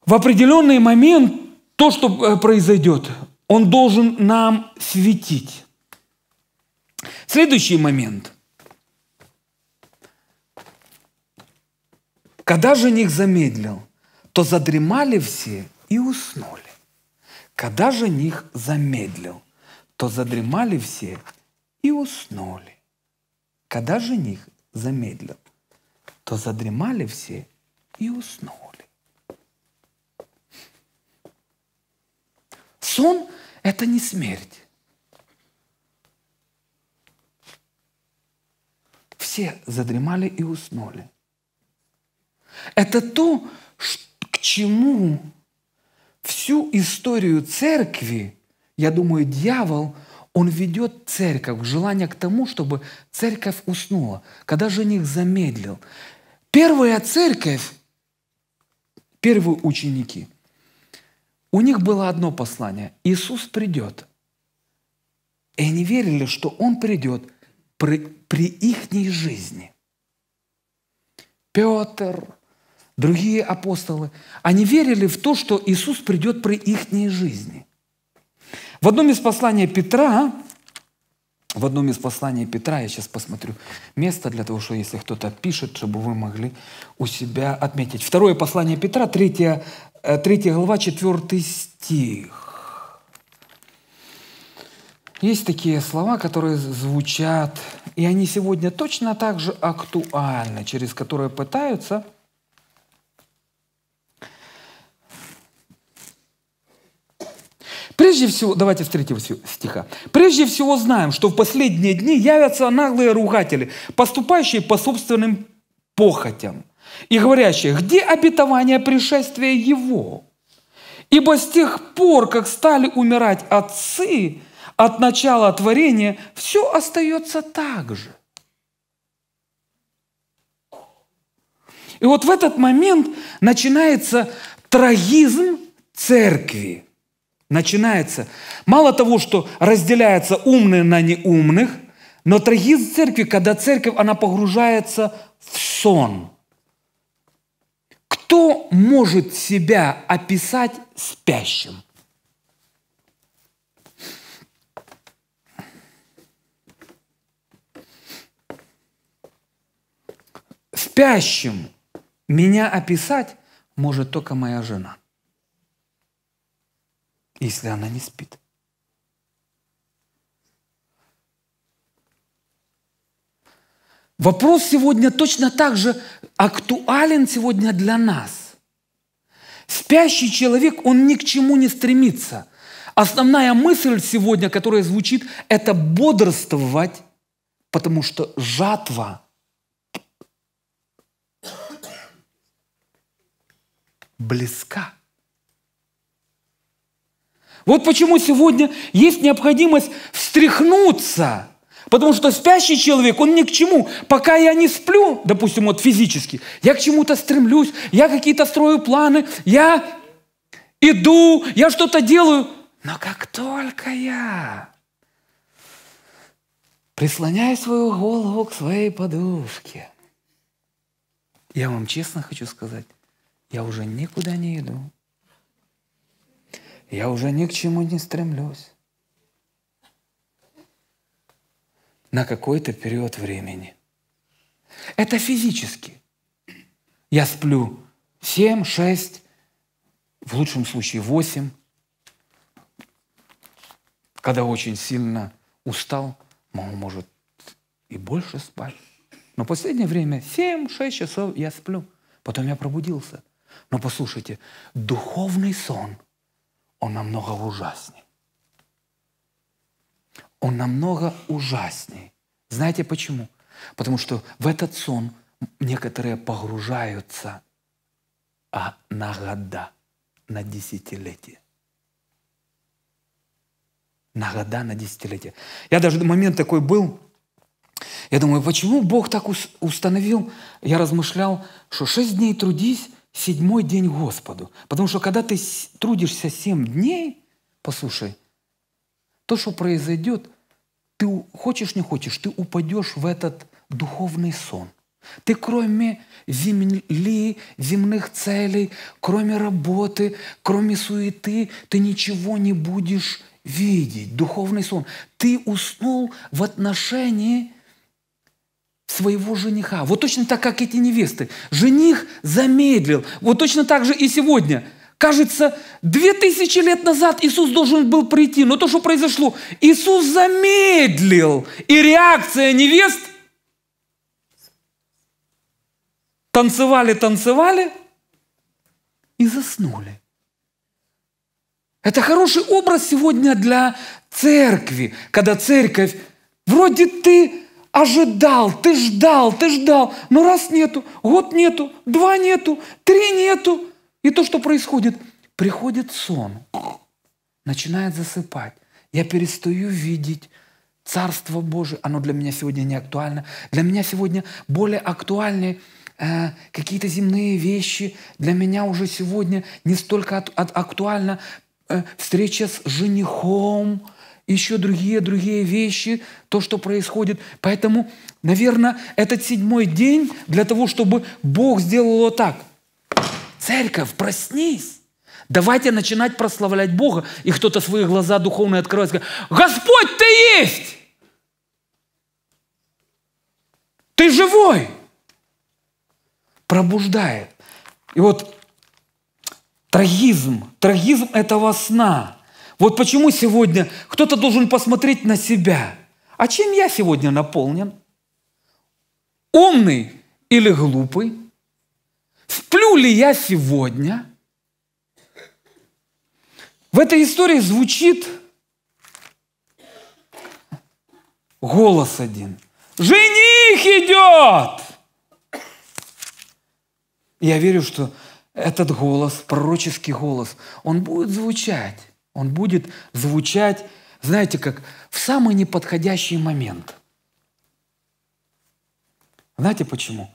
в определенный момент, то, что э, произойдет, он должен нам светить. Следующий момент. Когда жених замедлил, то задремали все и уснули. Когда жених замедлил, то задремали все и уснули. Когда жених замедлил, то задремали все и уснули. Сон – это не смерть. Все задремали и уснули. Это то, к чему всю историю церкви, я думаю, дьявол, он ведет церковь, желание к тому, чтобы церковь уснула, когда жених замедлил. Первая церковь, первые ученики, у них было одно послание – Иисус придет. И они верили, что Он придет при, при их жизни. Петр, другие апостолы, они верили в то, что Иисус придет при их жизни. В одном из посланий Петра, в одном из посланий Петра, я сейчас посмотрю место для того, что если кто-то пишет, чтобы вы могли у себя отметить. Второе послание Петра, третья э, третья глава, четвертый стих. Есть такие слова, которые звучат, и они сегодня точно так же актуальны, через которые пытаются – Прежде всего, давайте с третьего стиха. «Прежде всего знаем, что в последние дни явятся наглые ругатели, поступающие по собственным похотям и говорящие, где обетование пришествия Его? Ибо с тех пор, как стали умирать отцы, от начала творения все остается так же. И вот в этот момент начинается трагизм церкви – начинается. Мало того, что разделяется умные на неумных, но трагизм церкви, когда церковь, она погружается в сон. Кто может себя описать спящим? Спящим меня описать может только моя жена если она не спит. Вопрос сегодня точно так же актуален сегодня для нас. Спящий человек, он ни к чему не стремится. Основная мысль сегодня, которая звучит, это бодрствовать, потому что жатва близка. Вот почему сегодня есть необходимость встряхнуться. Потому что спящий человек, он ни к чему. Пока я не сплю, допустим, вот физически, я к чему-то стремлюсь, я какие-то строю планы, я иду, я что-то делаю. Но как только я прислоняю свою голову к своей подушке, я вам честно хочу сказать, я уже никуда не иду. Я уже ни к чему не стремлюсь. На какой-то период времени. Это физически. Я сплю 7, 6, в лучшем случае 8, когда очень сильно устал, мама может и больше спать. Но последнее время 7-6 часов я сплю. Потом я пробудился. Но послушайте, духовный сон – он намного ужаснее. Он намного ужаснее. Знаете почему? Потому что в этот сон некоторые погружаются а на года, на десятилетия. На года, на десятилетия. Я даже момент такой был, я думаю, почему Бог так установил? Я размышлял, что шесть дней трудись, седьмой день Господу. Потому что когда ты трудишься семь дней, послушай, то, что произойдет, ты хочешь, не хочешь, ты упадешь в этот духовный сон. Ты кроме земли, земных целей, кроме работы, кроме суеты, ты ничего не будешь видеть. Духовный сон. Ты уснул в отношении своего жениха. Вот точно так, как эти невесты. Жених замедлил. Вот точно так же и сегодня. Кажется, две тысячи лет назад Иисус должен был прийти, но то, что произошло, Иисус замедлил. И реакция невест танцевали, танцевали и заснули. Это хороший образ сегодня для церкви, когда церковь, вроде ты ожидал, ты ждал, ты ждал, но раз нету, год нету, два нету, три нету. И то, что происходит, приходит сон, начинает засыпать. Я перестаю видеть Царство Божие. Оно для меня сегодня не актуально. Для меня сегодня более актуальны э, какие-то земные вещи. Для меня уже сегодня не столько от, от, актуально э, встреча с женихом, еще другие-другие вещи, то, что происходит. Поэтому, наверное, этот седьмой день для того, чтобы Бог сделал вот так. Церковь, проснись! Давайте начинать прославлять Бога. И кто-то свои глаза духовные открывает и говорит, Господь, Ты есть! Ты живой! Пробуждает. И вот трагизм, трагизм этого сна – вот почему сегодня кто-то должен посмотреть на себя. А чем я сегодня наполнен? Умный или глупый? Сплю ли я сегодня? В этой истории звучит голос один. Жених идет! Я верю, что этот голос, пророческий голос, он будет звучать он будет звучать, знаете, как в самый неподходящий момент. Знаете почему?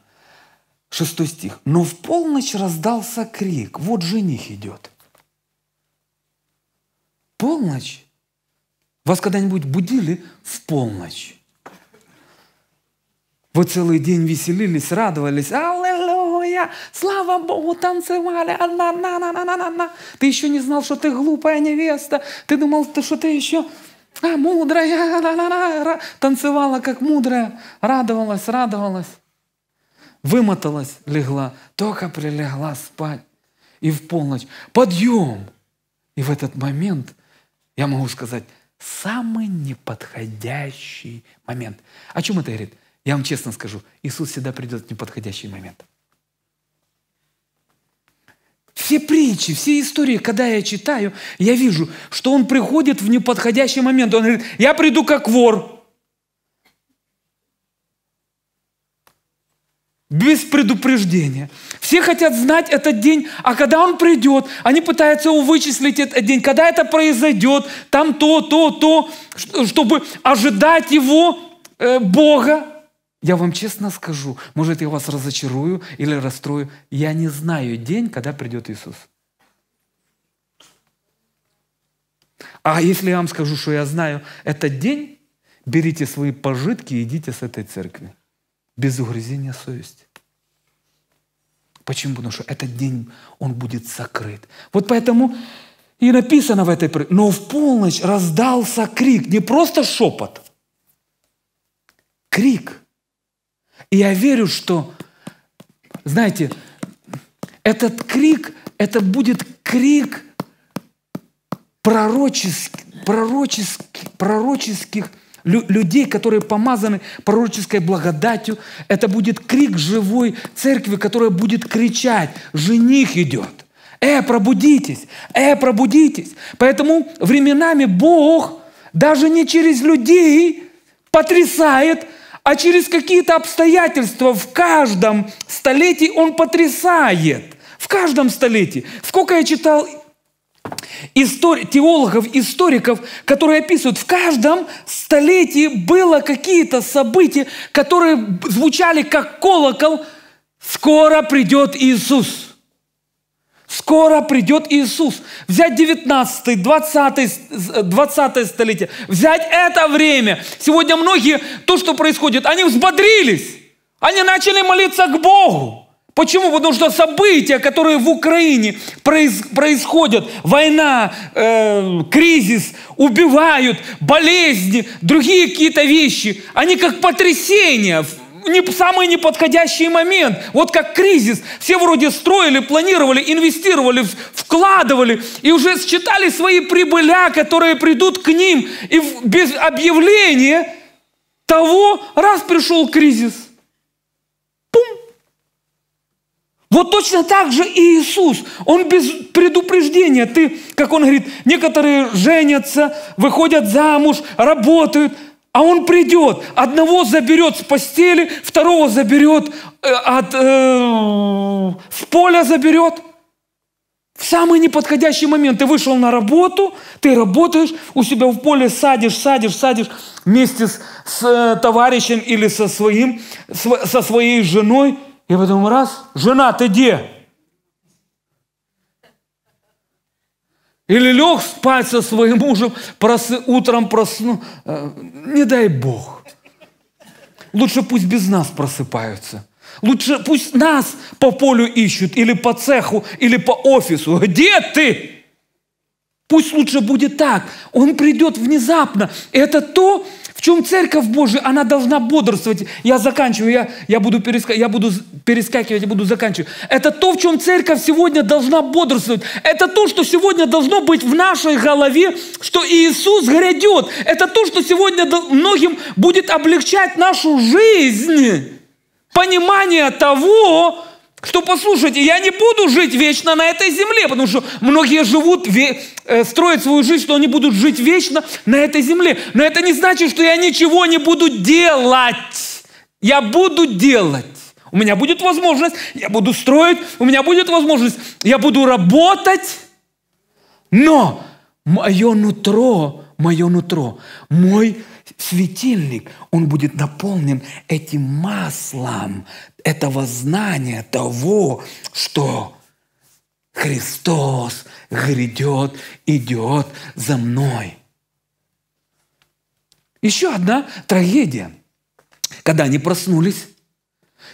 Шестой стих. «Но в полночь раздался крик, вот жених идет». Полночь? Вас когда-нибудь будили в полночь? Вы целый день веселились, радовались. Аллилуйя! Слава Богу, танцевали. А -на -на -на -на -на -на. Ты еще не знал, что ты глупая невеста. Ты думал, что ты еще а, мудрая. На -на -на. Танцевала, как мудрая. Радовалась, радовалась. Вымоталась, легла. Только прилегла спать. И в полночь. Подъем! И в этот момент, я могу сказать, самый неподходящий момент. О чем это говорит? Я вам честно скажу, Иисус всегда придет в неподходящий момент. Все притчи, все истории, когда я читаю, я вижу, что он приходит в неподходящий момент. Он говорит, я приду как вор. Без предупреждения. Все хотят знать этот день, а когда он придет, они пытаются вычислить этот день, когда это произойдет, там то, то, то, чтобы ожидать его, э, Бога, я вам честно скажу, может, я вас разочарую или расстрою. Я не знаю день, когда придет Иисус. А если я вам скажу, что я знаю этот день, берите свои пожитки и идите с этой церкви. Без угрызения совести. Почему? Потому что этот день, он будет закрыт. Вот поэтому и написано в этой... Но в полночь раздался крик, не просто шепот. Крик. И я верю, что, знаете, этот крик, это будет крик пророческий, пророческий, пророческих людей, которые помазаны пророческой благодатью. Это будет крик живой церкви, которая будет кричать «Жених идет!» «Э, пробудитесь! Э, пробудитесь!» Поэтому временами Бог даже не через людей потрясает – а через какие-то обстоятельства в каждом столетии он потрясает. В каждом столетии. Сколько я читал истори- теологов, историков, которые описывают, в каждом столетии было какие-то события, которые звучали как колокол «Скоро придет Иисус». Скоро придет Иисус. Взять 19, 20, 20 столетие, взять это время. Сегодня многие, то, что происходит, они взбодрились. Они начали молиться к Богу. Почему? Потому что события, которые в Украине произ, происходят, война, э, кризис, убивают, болезни, другие какие-то вещи, они как потрясения не, самый неподходящий момент. Вот как кризис. Все вроде строили, планировали, инвестировали, вкладывали и уже считали свои прибыля, которые придут к ним. И без объявления того, раз пришел кризис, пум! Вот точно так же и Иисус. Он без предупреждения. Ты, как он говорит, некоторые женятся, выходят замуж, работают – а он придет, одного заберет с постели, второго заберет э, от, э, в поле заберет. В самый неподходящий момент ты вышел на работу, ты работаешь, у себя в поле садишь, садишь, садишь вместе с, с э, товарищем или со, своим, с, со своей женой. И потом раз, жена, ты где? Или лег спать со своим мужем, просы, утром просну. Э, не дай Бог. Лучше пусть без нас просыпаются. Лучше пусть нас по полю ищут, или по цеху, или по офису. Где ты? Пусть лучше будет так. Он придет внезапно. Это то, в чем церковь Божия? Она должна бодрствовать. Я заканчиваю, я, я, буду переска... я буду перескакивать, я буду заканчивать. Это то, в чем церковь сегодня должна бодрствовать. Это то, что сегодня должно быть в нашей голове, что Иисус грядет. Это то, что сегодня многим будет облегчать нашу жизнь. Понимание того, что послушайте, я не буду жить вечно на этой земле, потому что многие живут, ве, э, строят свою жизнь, что они будут жить вечно на этой земле. Но это не значит, что я ничего не буду делать. Я буду делать. У меня будет возможность, я буду строить, у меня будет возможность, я буду работать. Но мое нутро, мое нутро, мой светильник, он будет наполнен этим маслом этого знания того, что Христос грядет, идет за мной. Еще одна трагедия, когда они проснулись.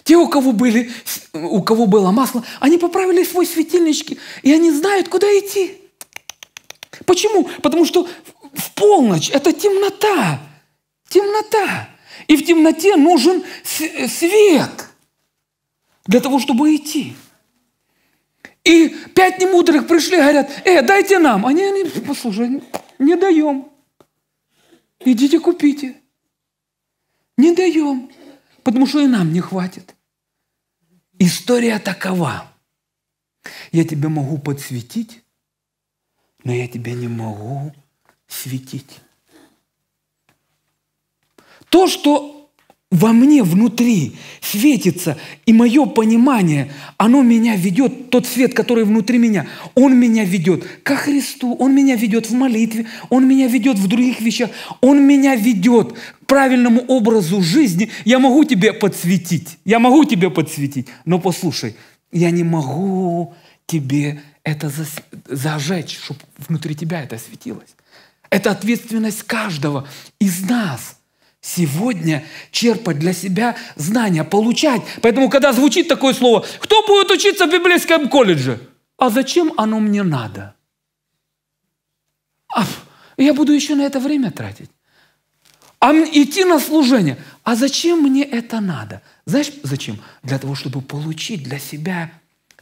Те, у кого, были, у кого было масло, они поправили свой светильнички, и они знают, куда идти. Почему? Потому что в полночь это темнота. Темнота. И в темноте нужен свет для того, чтобы идти. И пять немудрых пришли, говорят, э, дайте нам. Они, они послушай, не даем. Идите купите. Не даем, потому что и нам не хватит. История такова. Я тебя могу подсветить, но я тебя не могу светить. То, что во мне внутри светится, и мое понимание, оно меня ведет, тот свет, который внутри меня, он меня ведет ко Христу, он меня ведет в молитве, он меня ведет в других вещах, он меня ведет к правильному образу жизни. Я могу тебе подсветить, я могу тебе подсветить, но послушай, я не могу тебе это зажечь, чтобы внутри тебя это светилось. Это ответственность каждого из нас – сегодня черпать для себя знания, получать. Поэтому, когда звучит такое слово, кто будет учиться в библейском колледже? А зачем оно мне надо? А я буду еще на это время тратить. А идти на служение. А зачем мне это надо? Знаешь, зачем? Для того, чтобы получить для себя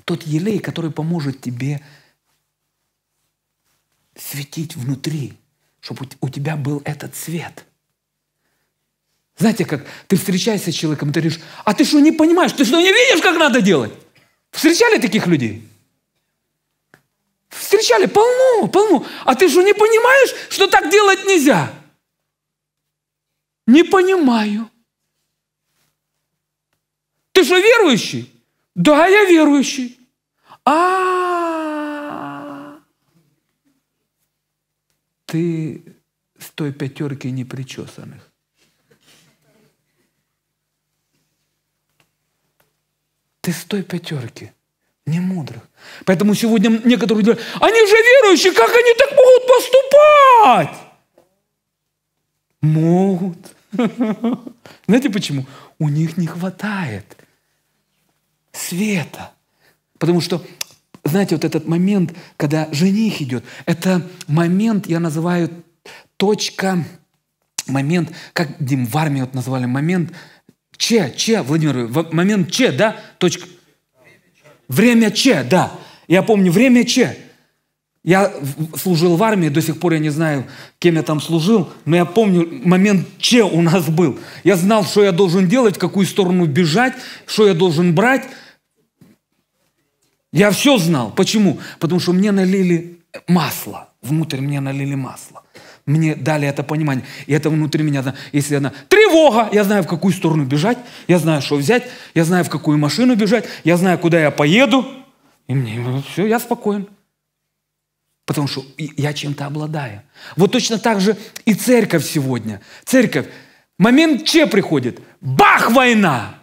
тот елей, который поможет тебе светить внутри, чтобы у тебя был этот свет – знаете, как ты встречаешься с человеком, ты говоришь, а ты что, не понимаешь, ты что, не видишь, как надо делать? Встречали таких людей? Встречали, полно, полно. А ты что, не понимаешь, что так делать нельзя? Не понимаю. Ты что, верующий? Да, я верующий. А, -а. ты с той пятерки непричесанных. Ты с той пятерки, не мудрых. Поэтому сегодня некоторые говорят, они же верующие, как они так могут поступать? Могут. (laughs) Знаете почему? У них не хватает света. Потому что, знаете, вот этот момент, когда жених идет, это момент, я называю точка, момент, как Дим в армии вот назвали, момент Че, че, Владимир, в момент че, да? Точка. Время че, да. Я помню, время че. Я служил в армии, до сих пор я не знаю, кем я там служил, но я помню момент, че у нас был. Я знал, что я должен делать, в какую сторону бежать, что я должен брать. Я все знал. Почему? Потому что мне налили масло. Внутрь мне налили масло мне дали это понимание. И это внутри меня, если она тревога, я знаю, в какую сторону бежать, я знаю, что взять, я знаю, в какую машину бежать, я знаю, куда я поеду. И мне все, я спокоен. Потому что я чем-то обладаю. Вот точно так же и церковь сегодня. Церковь. Момент че приходит? Бах, война!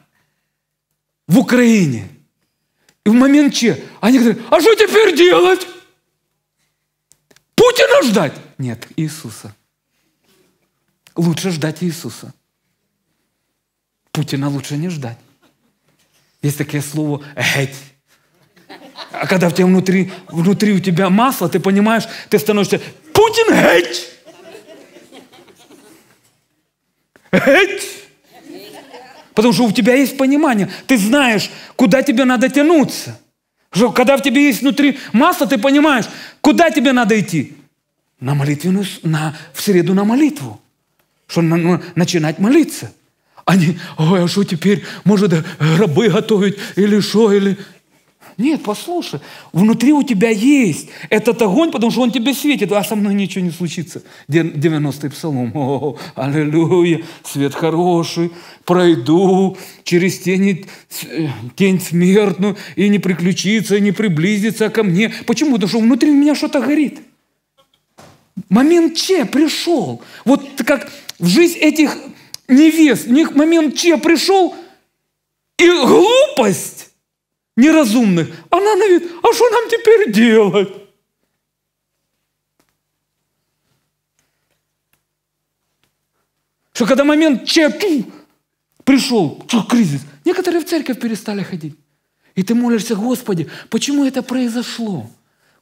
В Украине. И в момент че? Они говорят, а что теперь делать? Путина ждать? Нет, Иисуса. Лучше ждать Иисуса. Путина лучше не ждать. Есть такое слово «геть». А когда в тебя внутри, внутри у тебя масло, ты понимаешь, ты становишься «Путин геть!» Геть! Потому что у тебя есть понимание, ты знаешь, куда тебе надо тянуться. Что, когда в тебе есть внутри масло, ты понимаешь, куда тебе надо идти на молитвенную, на, в среду на молитву, что на, на, начинать молиться. Они, ой, а что теперь, может, э, рабы готовить или что, или... Нет, послушай, внутри у тебя есть этот огонь, потому что он тебе светит, а со мной ничего не случится. 90-й псалом. О, аллилуйя, свет хороший, пройду через тень э, тень смертную, и не приключится, и не приблизится ко мне. Почему? Потому что внутри у меня что-то горит. Момент Че пришел. Вот как в жизнь этих невест, у них момент Че пришел, и глупость неразумных, она на вид, а что нам теперь делать? Что когда момент Че пришел, что кризис, некоторые в церковь перестали ходить. И ты молишься, Господи, почему это произошло?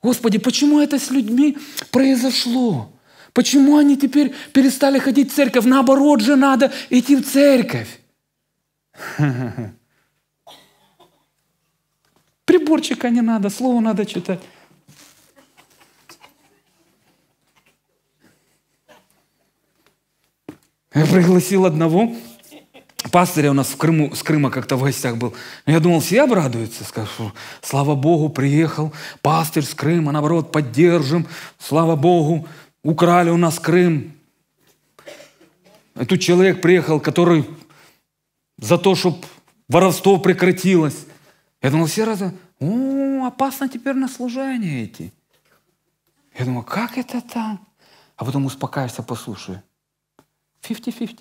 Господи, почему это с людьми произошло? Почему они теперь перестали ходить в церковь? Наоборот же надо идти в церковь. (laughs) Приборчика не надо, слово надо читать. Я пригласил одного пастыря у нас в Крыму, с Крыма как-то в гостях был. Я думал, все обрадуются, скажут, слава Богу, приехал пастырь с Крыма, наоборот, поддержим, слава Богу, украли у нас Крым. И тут человек приехал, который за то, чтобы воровство прекратилось. Я думал, все разы, о, опасно теперь на служение идти. Я думал, как это там? А потом успокаивайся, а послушай. 50-50.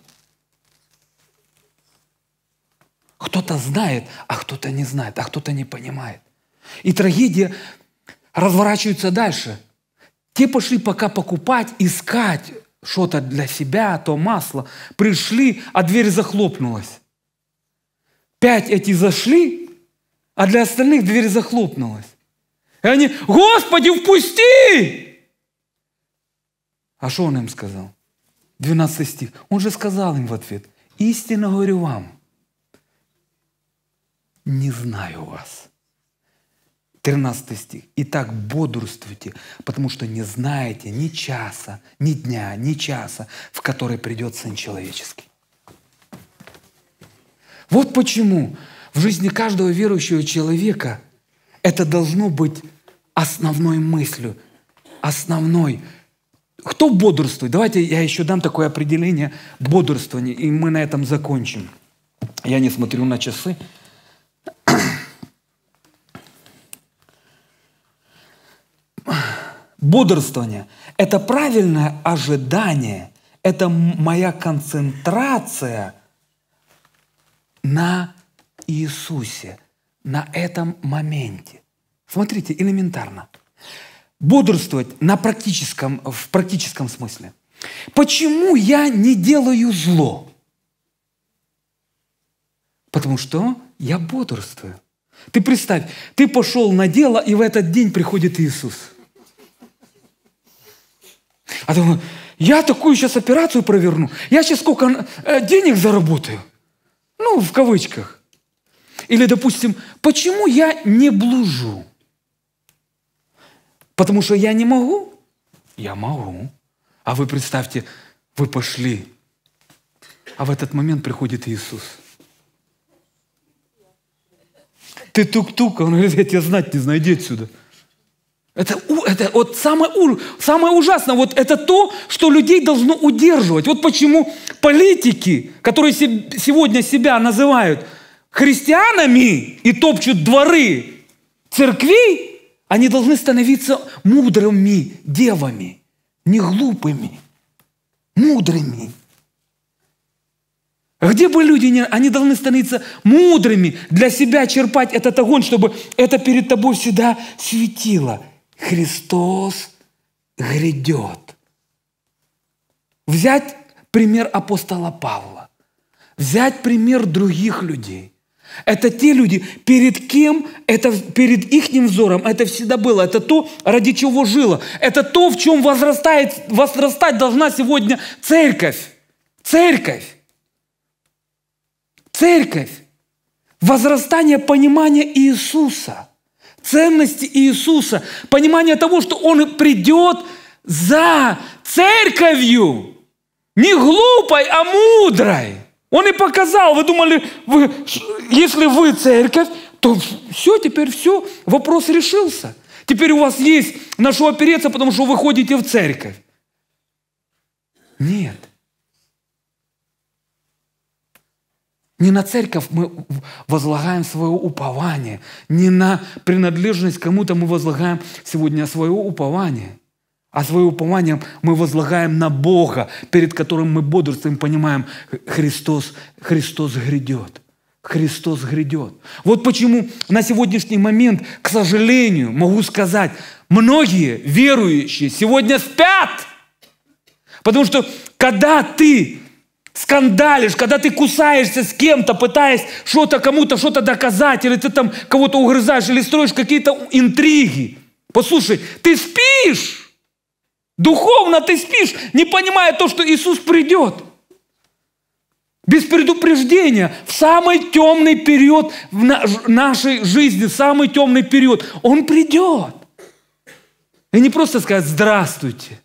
Кто-то знает, а кто-то не знает, а кто-то не понимает. И трагедия разворачивается дальше. Те пошли пока покупать, искать что-то для себя, то масло. Пришли, а дверь захлопнулась. Пять эти зашли, а для остальных дверь захлопнулась. И они, Господи, впусти! А что он им сказал? 12 стих. Он же сказал им в ответ, истинно говорю вам, не знаю вас. 13 стих. «Итак, бодрствуйте, потому что не знаете ни часа, ни дня, ни часа, в который придет Сын Человеческий». Вот почему в жизни каждого верующего человека это должно быть основной мыслью, основной. Кто бодрствует? Давайте я еще дам такое определение бодрствования, и мы на этом закончим. Я не смотрю на часы. бодрствование – это правильное ожидание, это моя концентрация на Иисусе, на этом моменте. Смотрите, элементарно. Бодрствовать на практическом, в практическом смысле. Почему я не делаю зло? Потому что я бодрствую. Ты представь, ты пошел на дело, и в этот день приходит Иисус – а думаю, я такую сейчас операцию проверну, я сейчас сколько э, денег заработаю. Ну, в кавычках. Или, допустим, почему я не блужу? Потому что я не могу? Я могу. А вы представьте, вы пошли. А в этот момент приходит Иисус. Ты тук-тук, он говорит, я тебя знать не знаю, иди отсюда. Это, это вот самое, самое ужасное, вот это то, что людей должно удерживать. Вот почему политики, которые сегодня себя называют христианами и топчут дворы церквей, они должны становиться мудрыми девами, не глупыми, мудрыми. А где бы люди не... Они должны становиться мудрыми, для себя черпать этот огонь, чтобы это перед тобой всегда светило – Христос грядет. Взять пример апостола Павла, взять пример других людей. Это те люди, перед кем, это перед ихним взором, это всегда было, это то, ради чего жило, это то, в чем возрастает, возрастать должна сегодня церковь. Церковь. Церковь. Возрастание понимания Иисуса – ценности Иисуса, понимание того, что Он придет за церковью, не глупой, а мудрой. Он и показал, вы думали, вы, если вы церковь, то все, теперь все, вопрос решился. Теперь у вас есть на что опереться, потому что вы ходите в церковь. Нет – Не на церковь мы возлагаем свое упование, не на принадлежность кому-то мы возлагаем сегодня свое упование, а свое упование мы возлагаем на Бога, перед которым мы бодрствуем, понимаем, Христос, Христос грядет. Христос грядет. Вот почему на сегодняшний момент, к сожалению, могу сказать, многие верующие сегодня спят. Потому что когда ты скандалишь, когда ты кусаешься с кем-то, пытаясь что-то кому-то, что-то доказать, или ты там кого-то угрызаешь, или строишь какие-то интриги. Послушай, ты спишь. Духовно ты спишь, не понимая то, что Иисус придет. Без предупреждения, в самый темный период в нашей жизни, в самый темный период, Он придет. И не просто сказать «здравствуйте»,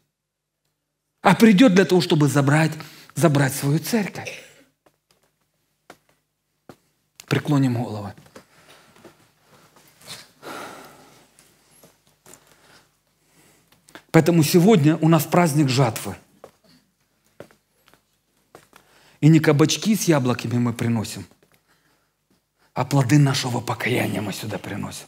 а придет для того, чтобы забрать забрать свою церковь. Преклоним головы. Поэтому сегодня у нас праздник жатвы. И не кабачки с яблоками мы приносим, а плоды нашего покаяния мы сюда приносим.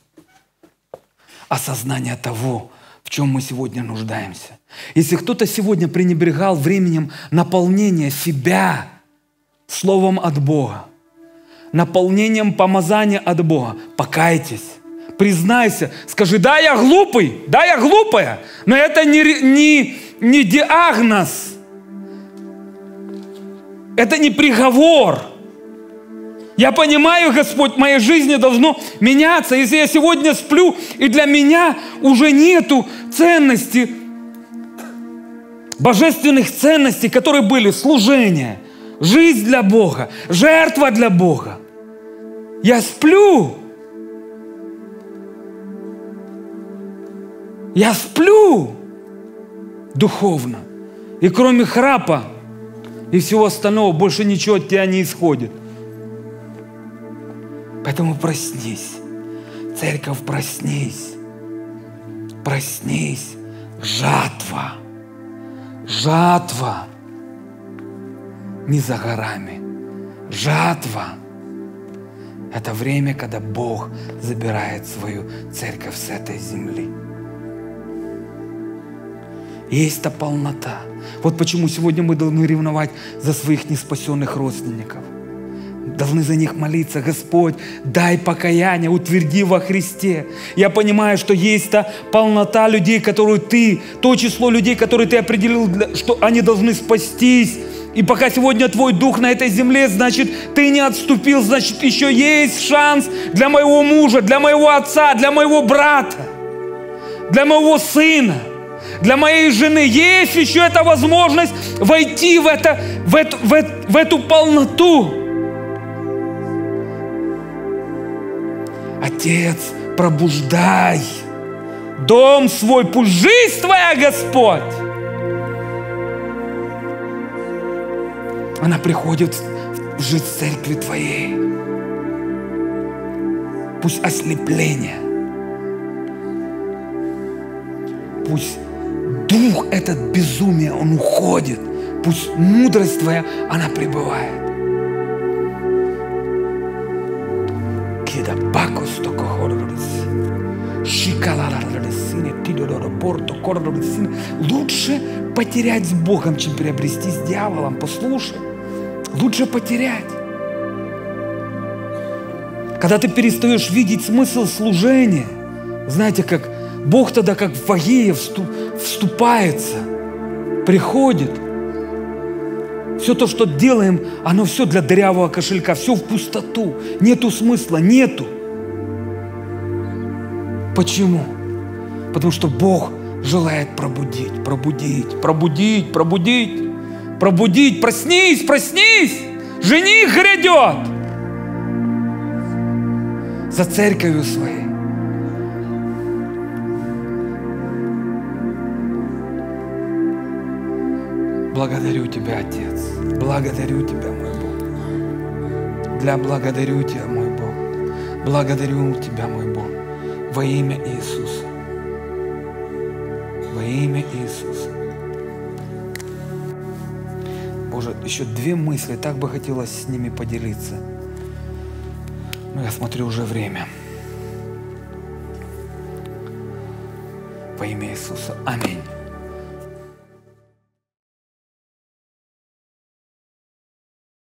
Осознание того, в чем мы сегодня нуждаемся. Если кто-то сегодня пренебрегал временем наполнения себя словом от Бога, наполнением помазания от Бога, покайтесь, признайся, скажи, да, я глупый, да, я глупая, но это не, не, не диагноз, это не приговор – я понимаю, Господь, в моей жизни должно меняться. Если я сегодня сплю, и для меня уже нету ценности, божественных ценностей, которые были служение, жизнь для Бога, жертва для Бога. Я сплю. Я сплю духовно. И кроме храпа и всего остального больше ничего от тебя не исходит. Поэтому проснись. Церковь, проснись. Проснись. Жатва. Жатва не за горами. Жатва – это время, когда Бог забирает свою церковь с этой земли. Есть та полнота. Вот почему сегодня мы должны ревновать за своих неспасенных родственников должны за них молиться. Господь, дай покаяние, утверди во Христе. Я понимаю, что есть та полнота людей, которую ты, то число людей, которые ты определил, что они должны спастись. И пока сегодня твой дух на этой земле, значит, ты не отступил, значит, еще есть шанс для моего мужа, для моего отца, для моего брата, для моего сына, для моей жены. Есть еще эта возможность войти в, это, в, эту, в, в эту полноту. Отец, пробуждай. Дом свой пусть жизнь твоя, Господь. Она приходит жить в церкви твоей. Пусть ослепление, пусть дух этот безумие, он уходит. Пусть мудрость твоя, она пребывает. Порту, Кордову, лучше потерять с Богом, чем приобрести с дьяволом. Послушай, лучше потерять. Когда ты перестаешь видеть смысл служения, знаете, как Бог тогда как в Агее вступается, приходит. Все то, что делаем, оно все для дырявого кошелька, все в пустоту. Нету смысла, нету. Почему? Потому что Бог желает пробудить, пробудить, пробудить, пробудить, пробудить, проснись, проснись, жених грядет за церковью своей. Благодарю Тебя, Отец. Благодарю Тебя, мой Бог. Для благодарю Тебя, мой Бог. Благодарю Тебя, мой Бог. Во имя Иисуса. Во имя Иисуса. Боже, еще две мысли, так бы хотелось с ними поделиться. Но я смотрю уже время. Во имя Иисуса. Аминь.